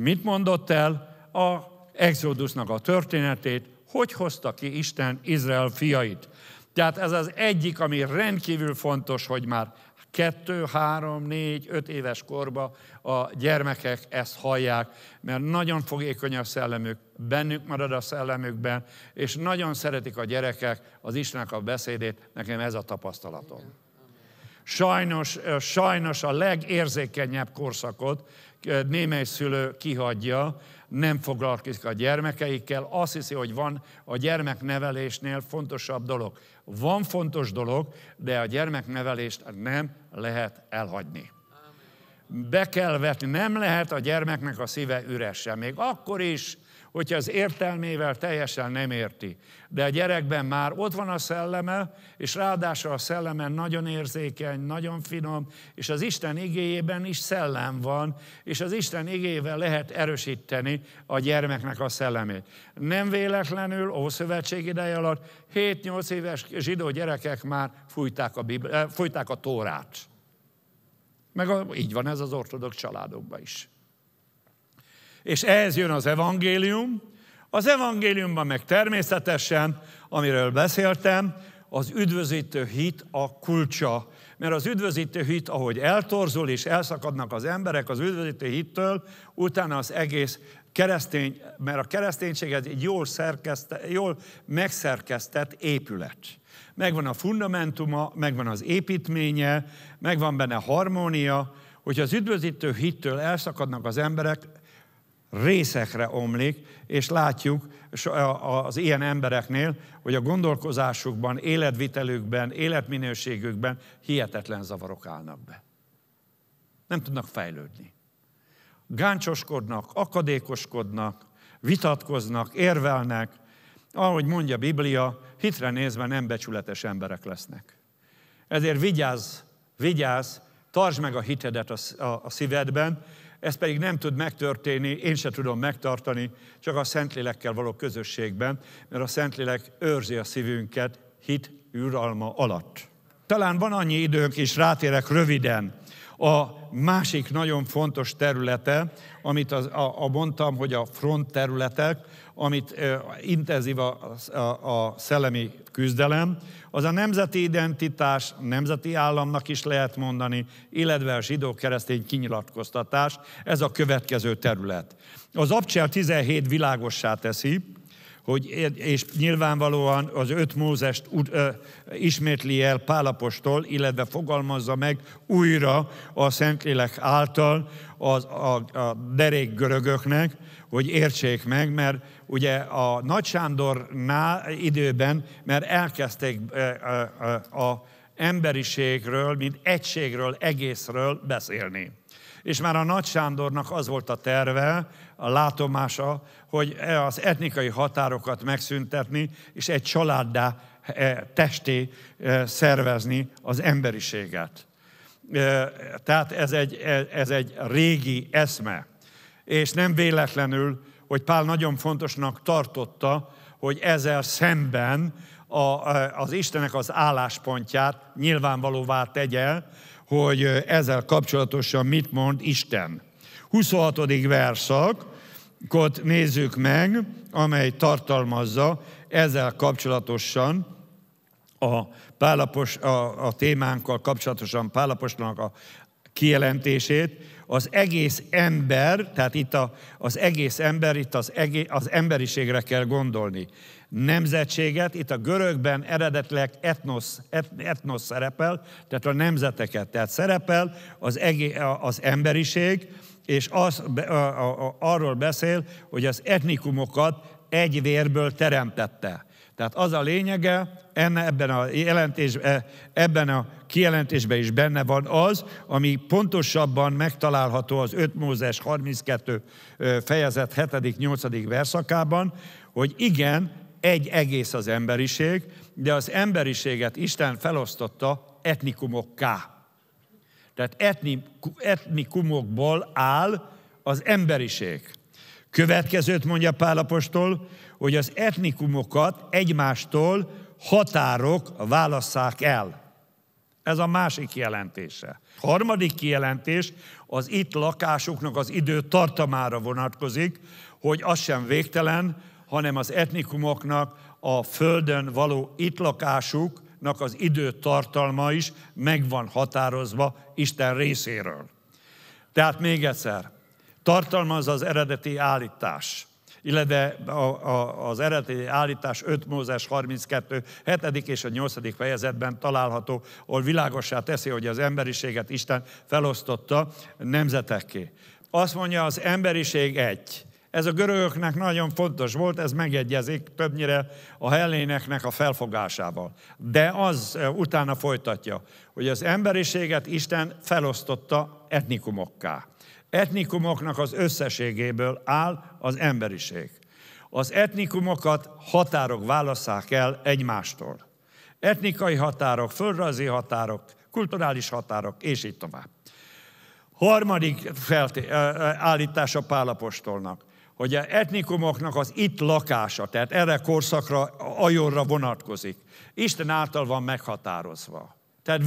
mit mondott el? A Exodusnak a történetét, hogy hozta ki Isten Izrael fiait. Tehát ez az egyik, ami rendkívül fontos, hogy már kettő, három, négy, öt éves korba a gyermekek ezt hallják, mert nagyon fogékony a szellemük, bennük marad a szellemükben, és nagyon szeretik a gyerekek az Istennek a beszédét, nekem ez a tapasztalatom. Sajnos, sajnos a legérzékenyebb korszakot némely szülő kihagyja, nem foglalkozik a gyermekeikkel, azt hiszi, hogy van a gyermeknevelésnél fontosabb dolog. Van fontos dolog, de a gyermeknevelést nem lehet elhagyni. Be kell vetni, nem lehet a gyermeknek a szíve üresen. Még akkor is, hogyha az értelmével teljesen nem érti. De a gyerekben már ott van a szelleme, és ráadásul a szelleme nagyon érzékeny, nagyon finom, és az Isten igéjében is szellem van, és az Isten igével lehet erősíteni a gyermeknek a szellemét. Nem véletlenül Ószövetség ideje alatt 7-8 éves zsidó gyerekek már fújták a, Bibli- eh, fújták a tórát. Meg a, így van ez az ortodox családokban is. És ehhez jön az evangélium. Az evangéliumban meg természetesen, amiről beszéltem, az üdvözítő hit a kulcsa. Mert az üdvözítő hit, ahogy eltorzul és elszakadnak az emberek az üdvözítő hittől, utána az egész keresztény, mert a kereszténység egy jól, szerkeszte, jól megszerkesztett épület. Megvan a fundamentuma, megvan az építménye, megvan benne harmónia, hogy az üdvözítő hittől elszakadnak az emberek, részekre omlik, és látjuk az ilyen embereknél, hogy a gondolkozásukban, életvitelükben, életminőségükben hihetetlen zavarok állnak be. Nem tudnak fejlődni. Gáncsoskodnak, akadékoskodnak, vitatkoznak, érvelnek, ahogy mondja a Biblia, hitre nézve nem becsületes emberek lesznek. Ezért vigyázz, vigyázz, tartsd meg a hitedet a, a szívedben, ez pedig nem tud megtörténni, én se tudom megtartani, csak a Szentlélekkel való közösségben, mert a Szentlélek őrzi a szívünket hit űralma alatt. Talán van annyi időnk, és rátérek röviden a másik nagyon fontos területe, amit az, a, a mondtam, hogy a front területek, amit intenzív a, a, a szellemi küzdelem, az a nemzeti identitás, nemzeti államnak is lehet mondani, illetve a zsidó-keresztény kinyilatkoztatás, ez a következő terület. Az Abcsel 17 világossá teszi, hogy, és nyilvánvalóan az öt Mózest ismétli el Pálapostól, illetve fogalmazza meg újra a Szentlélek által az, a, a derék görögöknek, hogy értsék meg, mert ugye a Nagy Sándornál időben, mert elkezdték a emberiségről, mint egységről, egészről beszélni. És már a Nagy Sándornak az volt a terve, a látomása, hogy e az etnikai határokat megszüntetni, és egy családdá e, testé e, szervezni az emberiséget. Tehát ez egy, ez egy régi eszme. És nem véletlenül hogy Pál nagyon fontosnak tartotta, hogy ezzel szemben a, az Istenek az álláspontját nyilvánvalóvá tegye, hogy ezzel kapcsolatosan mit mond Isten. 26. verszakot nézzük meg, amely tartalmazza ezzel kapcsolatosan a, pálapos, a, a témánkkal kapcsolatosan Pálaposnak a kijelentését, az egész ember, tehát itt a, az egész ember, itt az, egé, az emberiségre kell gondolni. Nemzetséget, itt a görögben eredetileg etnosz, et, etnosz szerepel, tehát a nemzeteket, tehát szerepel az, egé, az emberiség, és az, a, a, a, arról beszél, hogy az etnikumokat egy vérből teremtette. Tehát az a lényege, enne, ebben, a jelentés, e, ebben a kijelentésben is benne van az, ami pontosabban megtalálható az 5 Mózes 32 fejezet 7.-8. verszakában, hogy igen, egy egész az emberiség, de az emberiséget Isten felosztotta etnikumokká. Tehát etnikumokból áll az emberiség. Következőt mondja Pálapostól, hogy az etnikumokat egymástól határok válasszák el. Ez a másik jelentése. A harmadik kijelentés az itt lakásoknak az idő tartamára vonatkozik, hogy az sem végtelen, hanem az etnikumoknak a földön való itt lakásuknak az idő tartalma is meg van határozva Isten részéről. Tehát még egyszer, tartalmaz az eredeti állítás illetve a, a, az eredeti állítás 5 Mózes 32, 7. és a 8. fejezetben található, ahol világossá teszi, hogy az emberiséget Isten felosztotta nemzetekké. Azt mondja, az emberiség egy. Ez a görögöknek nagyon fontos volt, ez megegyezik többnyire a helléneknek a felfogásával. De az eh, utána folytatja, hogy az emberiséget Isten felosztotta etnikumokká etnikumoknak az összességéből áll az emberiség. Az etnikumokat határok válasszák el egymástól. Etnikai határok, földrajzi határok, kulturális határok, és így tovább. Harmadik felté- állítása Pálapostolnak, hogy a etnikumoknak az itt lakása, tehát erre korszakra, ajorra vonatkozik, Isten által van meghatározva. Tehát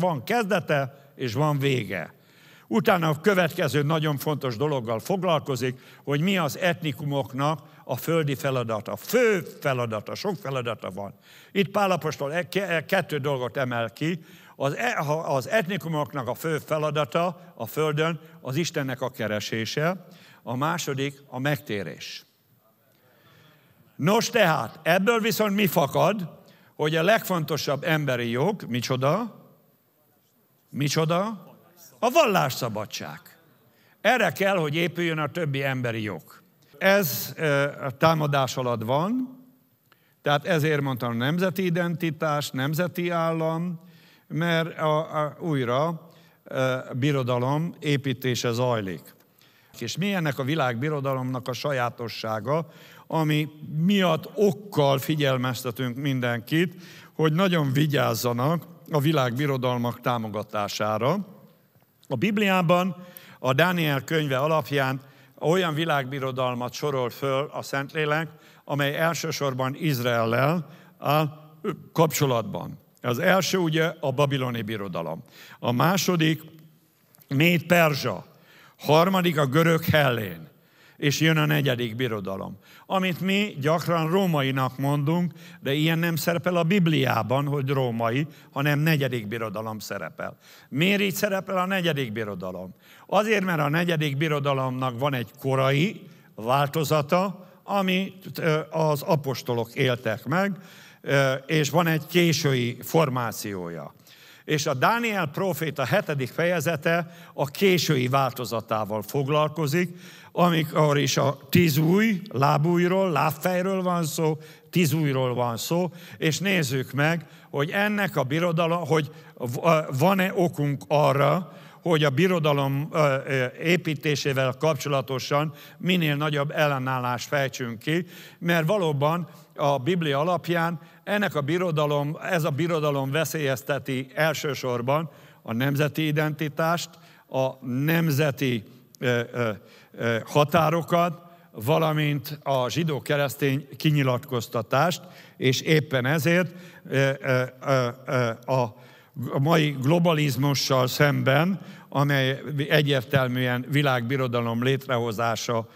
van kezdete és van vége. Utána a következő nagyon fontos dologgal foglalkozik, hogy mi az etnikumoknak a földi feladata, fő feladata, sok feladata van. Itt Pálapostól e- e- kettő dolgot emel ki, az, e- az etnikumoknak a fő feladata a Földön az Istennek a keresése, a második a megtérés. Nos tehát, ebből viszont mi fakad, hogy a legfontosabb emberi jog, micsoda? Micsoda? A vallásszabadság. Erre kell, hogy épüljön a többi emberi jog. Ez a támadás alatt van, tehát ezért mondtam nemzeti identitás, nemzeti állam, mert a, a, újra a birodalom építése zajlik. És mi ennek a világbirodalomnak a sajátossága, ami miatt okkal figyelmeztetünk mindenkit, hogy nagyon vigyázzanak a világbirodalmak támogatására, a Bibliában a Dániel könyve alapján olyan világbirodalmat sorol föl a Szentlélek, amely elsősorban Izraellel a kapcsolatban. Az első ugye a babiloni birodalom. A második Méd perzsa, harmadik a görög hellén, és jön a negyedik birodalom. Amit mi gyakran rómainak mondunk, de ilyen nem szerepel a Bibliában, hogy római, hanem negyedik birodalom szerepel. Miért így szerepel a negyedik birodalom? Azért, mert a negyedik birodalomnak van egy korai változata, amit az apostolok éltek meg, és van egy késői formációja. És a Dániel proféta hetedik fejezete a késői változatával foglalkozik, amikor is a tíz új, lábújról, lábfejről van szó, tíz újról van szó, és nézzük meg, hogy ennek a birodalom, hogy van-e okunk arra, hogy a birodalom építésével kapcsolatosan minél nagyobb ellenállást fejtsünk ki, mert valóban a Biblia alapján ennek a birodalom, ez a birodalom veszélyezteti elsősorban a nemzeti identitást, a nemzeti ö, ö, határokat, valamint a zsidó-keresztény kinyilatkoztatást, és éppen ezért a mai globalizmussal szemben, amely egyértelműen világbirodalom létrehozása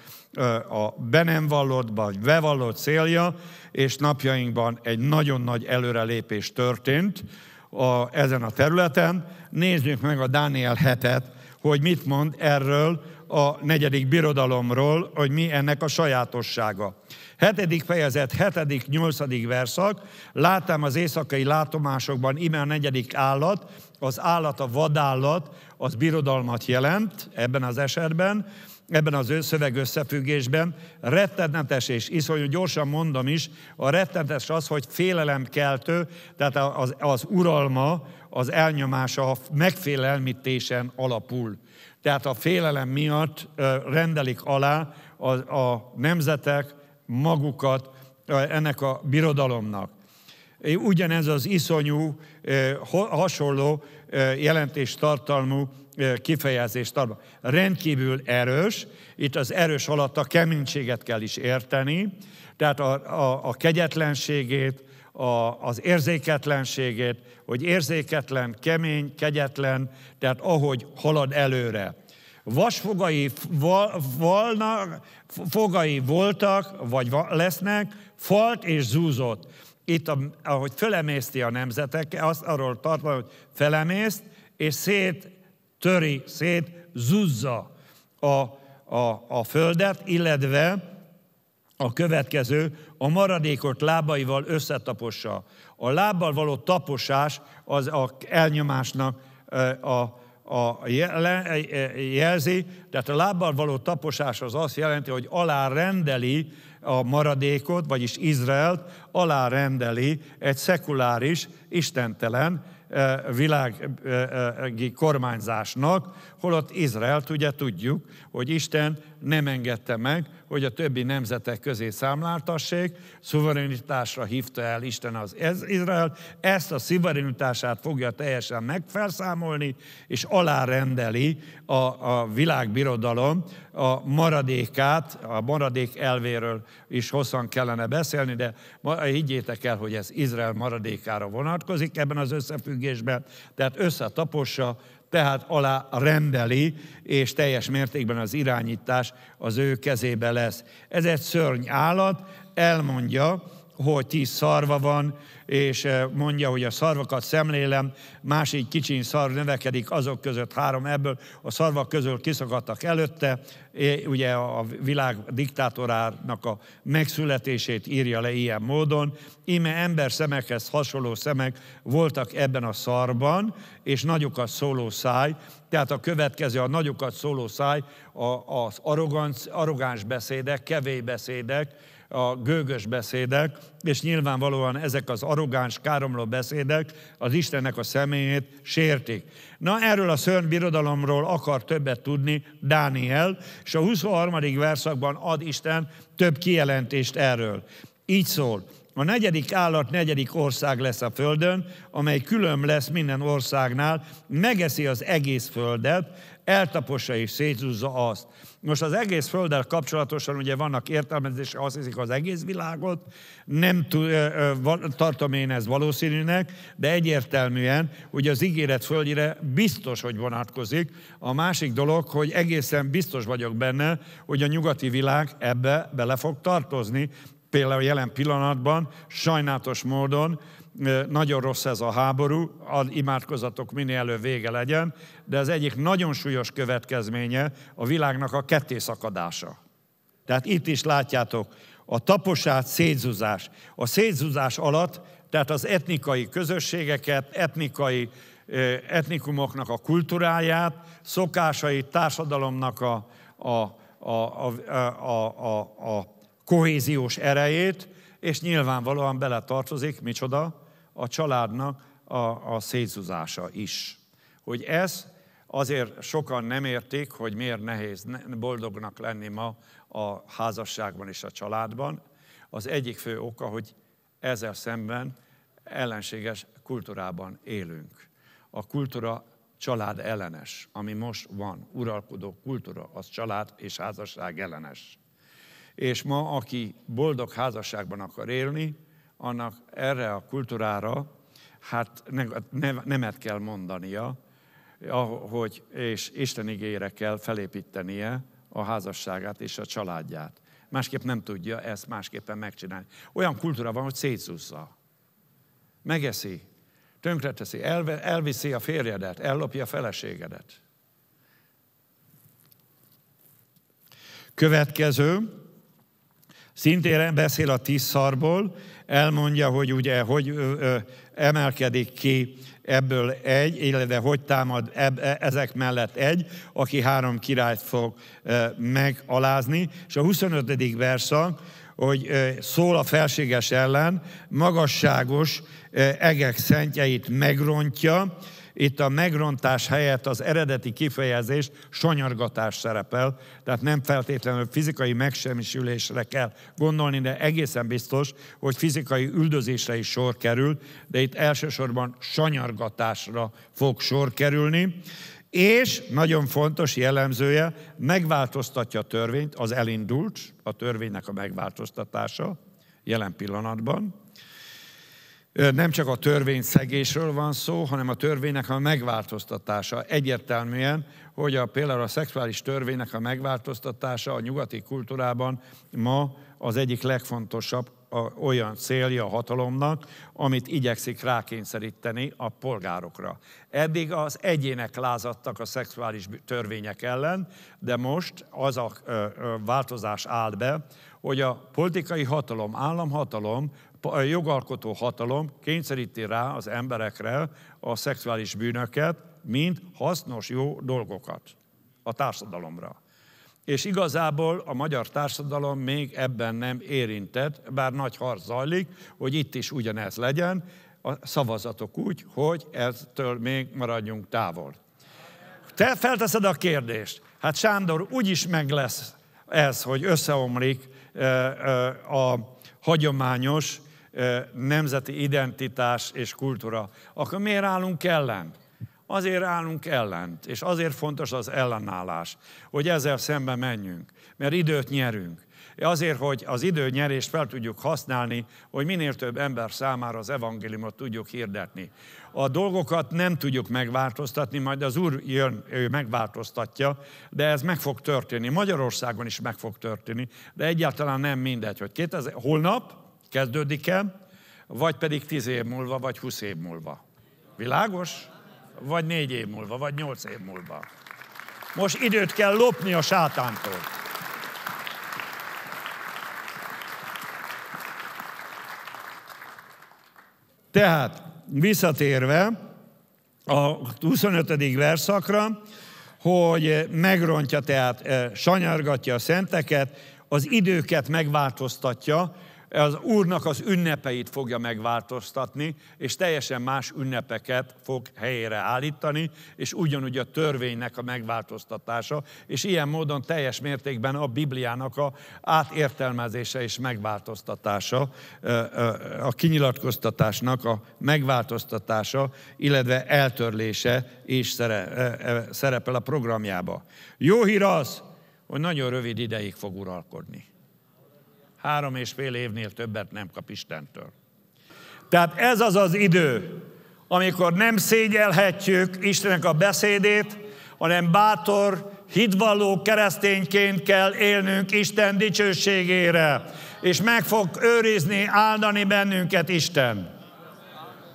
a be nem vallott, vagy bevallott célja, és napjainkban egy nagyon nagy előrelépés történt a, ezen a területen. Nézzük meg a Dániel hetet, hogy mit mond erről a negyedik birodalomról, hogy mi ennek a sajátossága. Hetedik fejezet, hetedik, nyolcadik verszak. Láttam az éjszakai látomásokban ime a negyedik állat, az állat a vadállat, az birodalmat jelent ebben az esetben, ebben az szöveg összefüggésben. Rettenetes és iszonyú, gyorsan mondom is, a rettenetes az, hogy félelemkeltő, tehát az, az uralma, az elnyomása a megfélelmítésen alapul. Tehát a félelem miatt rendelik alá a, a nemzetek magukat ennek a birodalomnak. Ugyanez az iszonyú, hasonló jelentéstartalmú kifejezést Rendkívül erős, itt az erős alatt a keménységet kell is érteni, tehát a, a, a kegyetlenségét, a, az érzéketlenségét, hogy érzéketlen, kemény, kegyetlen, tehát ahogy halad előre. Vasfogai val, valna, fogai voltak, vagy lesznek, falt és zúzott. Itt, ahogy felemészti a nemzetek, azt arról tartva, hogy felemészt, és szét töri, szét zúzza a, a, a földet, illetve a következő, a maradékot lábaival összetapossa. A lábbal való taposás az a elnyomásnak a, a jelzi, tehát a lábbal való taposás az azt jelenti, hogy alárendeli a maradékot, vagyis Izraelt, alárendeli egy szekuláris, istentelen világi kormányzásnak, Holott Izraelt ugye tudjuk, hogy Isten nem engedte meg, hogy a többi nemzetek közé számláltassék, szuverenitásra hívta el Isten az Izrael, ezt a szuverenitását fogja teljesen megfelszámolni, és alárendeli a, a világbirodalom a maradékát, a maradék elvéről is hosszan kellene beszélni, de higgyétek el, hogy ez Izrael maradékára vonatkozik ebben az összefüggésben, tehát összetapossa tehát alá rendeli, és teljes mértékben az irányítás az ő kezébe lesz. Ez egy szörny állat, elmondja, hogy tíz szarva van, és eh, mondja, hogy a szarvakat szemlélem, másik kicsiny szarv növekedik, azok között három ebből, a szarvak közül kiszakadtak előtte, ugye a világ diktátorának a megszületését írja le ilyen módon. Íme ember szemekhez hasonló szemek voltak ebben a szarban, és nagyokat szóló száj, tehát a következő, a nagyokat szóló száj, az arrogáns beszédek, kevés beszédek, a gőgös beszédek, és nyilvánvalóan ezek az arrogáns, káromló beszédek az Istennek a személyét sértik. Na, erről a szörny birodalomról akar többet tudni Dániel, és a 23. verszakban ad Isten több kijelentést erről. Így szól, a negyedik állat negyedik ország lesz a földön, amely külön lesz minden országnál, megeszi az egész földet, eltapossa és szétzúzza azt. Most az egész földdel kapcsolatosan ugye vannak értelmezések, azt hiszik az egész világot, nem tartom én ezt valószínűnek, de egyértelműen, hogy az ígéret földjére biztos, hogy vonatkozik. A másik dolog, hogy egészen biztos vagyok benne, hogy a nyugati világ ebbe bele fog tartozni, például jelen pillanatban sajnálatos módon nagyon rossz ez a háború, az imádkozatok minél előbb vége legyen, de az egyik nagyon súlyos következménye a világnak a kettészakadása. Tehát itt is látjátok, a taposát szétszúzás. A szétszúzás alatt, tehát az etnikai közösségeket, etnikai etnikumoknak a kultúráját, szokásait, társadalomnak a, a, a, a, a, a, a kohéziós erejét, és nyilvánvalóan beletartozik, micsoda, a családnak a, a szétszúzása is. Hogy ez azért sokan nem értik, hogy miért nehéz boldognak lenni ma a házasságban és a családban. Az egyik fő oka, hogy ezzel szemben ellenséges kultúrában élünk. A kultúra család ellenes, ami most van, uralkodó kultúra, az család és házasság ellenes. És ma, aki boldog házasságban akar élni, annak erre a kultúrára hát nemet kell mondania, ahogy, ah, és Isten igére kell felépítenie a házasságát és a családját. Másképp nem tudja ezt másképpen megcsinálni. Olyan kultúra van, hogy szétszúzza. Megeszi, tönkreteszi, elve, elviszi a férjedet, ellopja a feleségedet. Következő, szintén beszél a tízszarból, elmondja, hogy ugye, hogy ö, ö, emelkedik ki ebből egy, illetve hogy támad eb, e, ezek mellett egy, aki három királyt fog ö, megalázni. És a 25. verszak, hogy szól a felséges ellen, magasságos egek szentjeit megrontja, itt a megrontás helyett az eredeti kifejezés sanyargatás szerepel, tehát nem feltétlenül fizikai megsemmisülésre kell gondolni, de egészen biztos, hogy fizikai üldözésre is sor kerül, de itt elsősorban sanyargatásra fog sor kerülni és nagyon fontos jellemzője, megváltoztatja a törvényt, az elindult a törvénynek a megváltoztatása jelen pillanatban, nem csak a törvényszegésről van szó, hanem a törvénynek a megváltoztatása. Egyértelműen, hogy a, például a szexuális törvénynek a megváltoztatása a nyugati kultúrában ma az egyik legfontosabb a, olyan célja a hatalomnak, amit igyekszik rákényszeríteni a polgárokra. Eddig az egyének lázadtak a szexuális törvények ellen, de most az a ö, ö, változás áll be, hogy a politikai hatalom, államhatalom a jogalkotó hatalom kényszeríti rá az emberekre a szexuális bűnöket, mint hasznos jó dolgokat a társadalomra. És igazából a magyar társadalom még ebben nem érintett, bár nagy harc zajlik, hogy itt is ugyanez legyen, a szavazatok úgy, hogy ettől még maradjunk távol. Te felteszed a kérdést, hát Sándor úgy is meg lesz ez, hogy összeomlik eh, eh, a hagyományos nemzeti identitás és kultúra, akkor miért állunk ellen? Azért állunk ellent, és azért fontos az ellenállás, hogy ezzel szembe menjünk, mert időt nyerünk. Azért, hogy az időnyerést fel tudjuk használni, hogy minél több ember számára az evangéliumot tudjuk hirdetni. A dolgokat nem tudjuk megváltoztatni, majd az Úr jön, ő megváltoztatja, de ez meg fog történni. Magyarországon is meg fog történni, de egyáltalán nem mindegy, hogy 2000, holnap, kezdődik e vagy pedig tíz év múlva, vagy húsz év múlva. Világos? Vagy négy év múlva, vagy nyolc év múlva. Most időt kell lopni a sátántól. Tehát, visszatérve a 25. verszakra, hogy megrontja, tehát eh, sanyargatja a szenteket, az időket megváltoztatja, az Úrnak az ünnepeit fogja megváltoztatni, és teljesen más ünnepeket fog helyére állítani, és ugyanúgy a törvénynek a megváltoztatása, és ilyen módon teljes mértékben a Bibliának a átértelmezése és megváltoztatása, a kinyilatkoztatásnak a megváltoztatása, illetve eltörlése is szerepel a programjába. Jó hír az, hogy nagyon rövid ideig fog uralkodni három és fél évnél többet nem kap Istentől. Tehát ez az az idő, amikor nem szégyelhetjük Istennek a beszédét, hanem bátor, hitvalló keresztényként kell élnünk Isten dicsőségére, és meg fog őrizni, áldani bennünket Isten.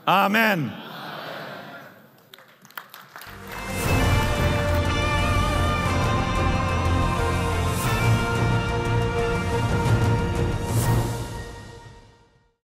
Amen.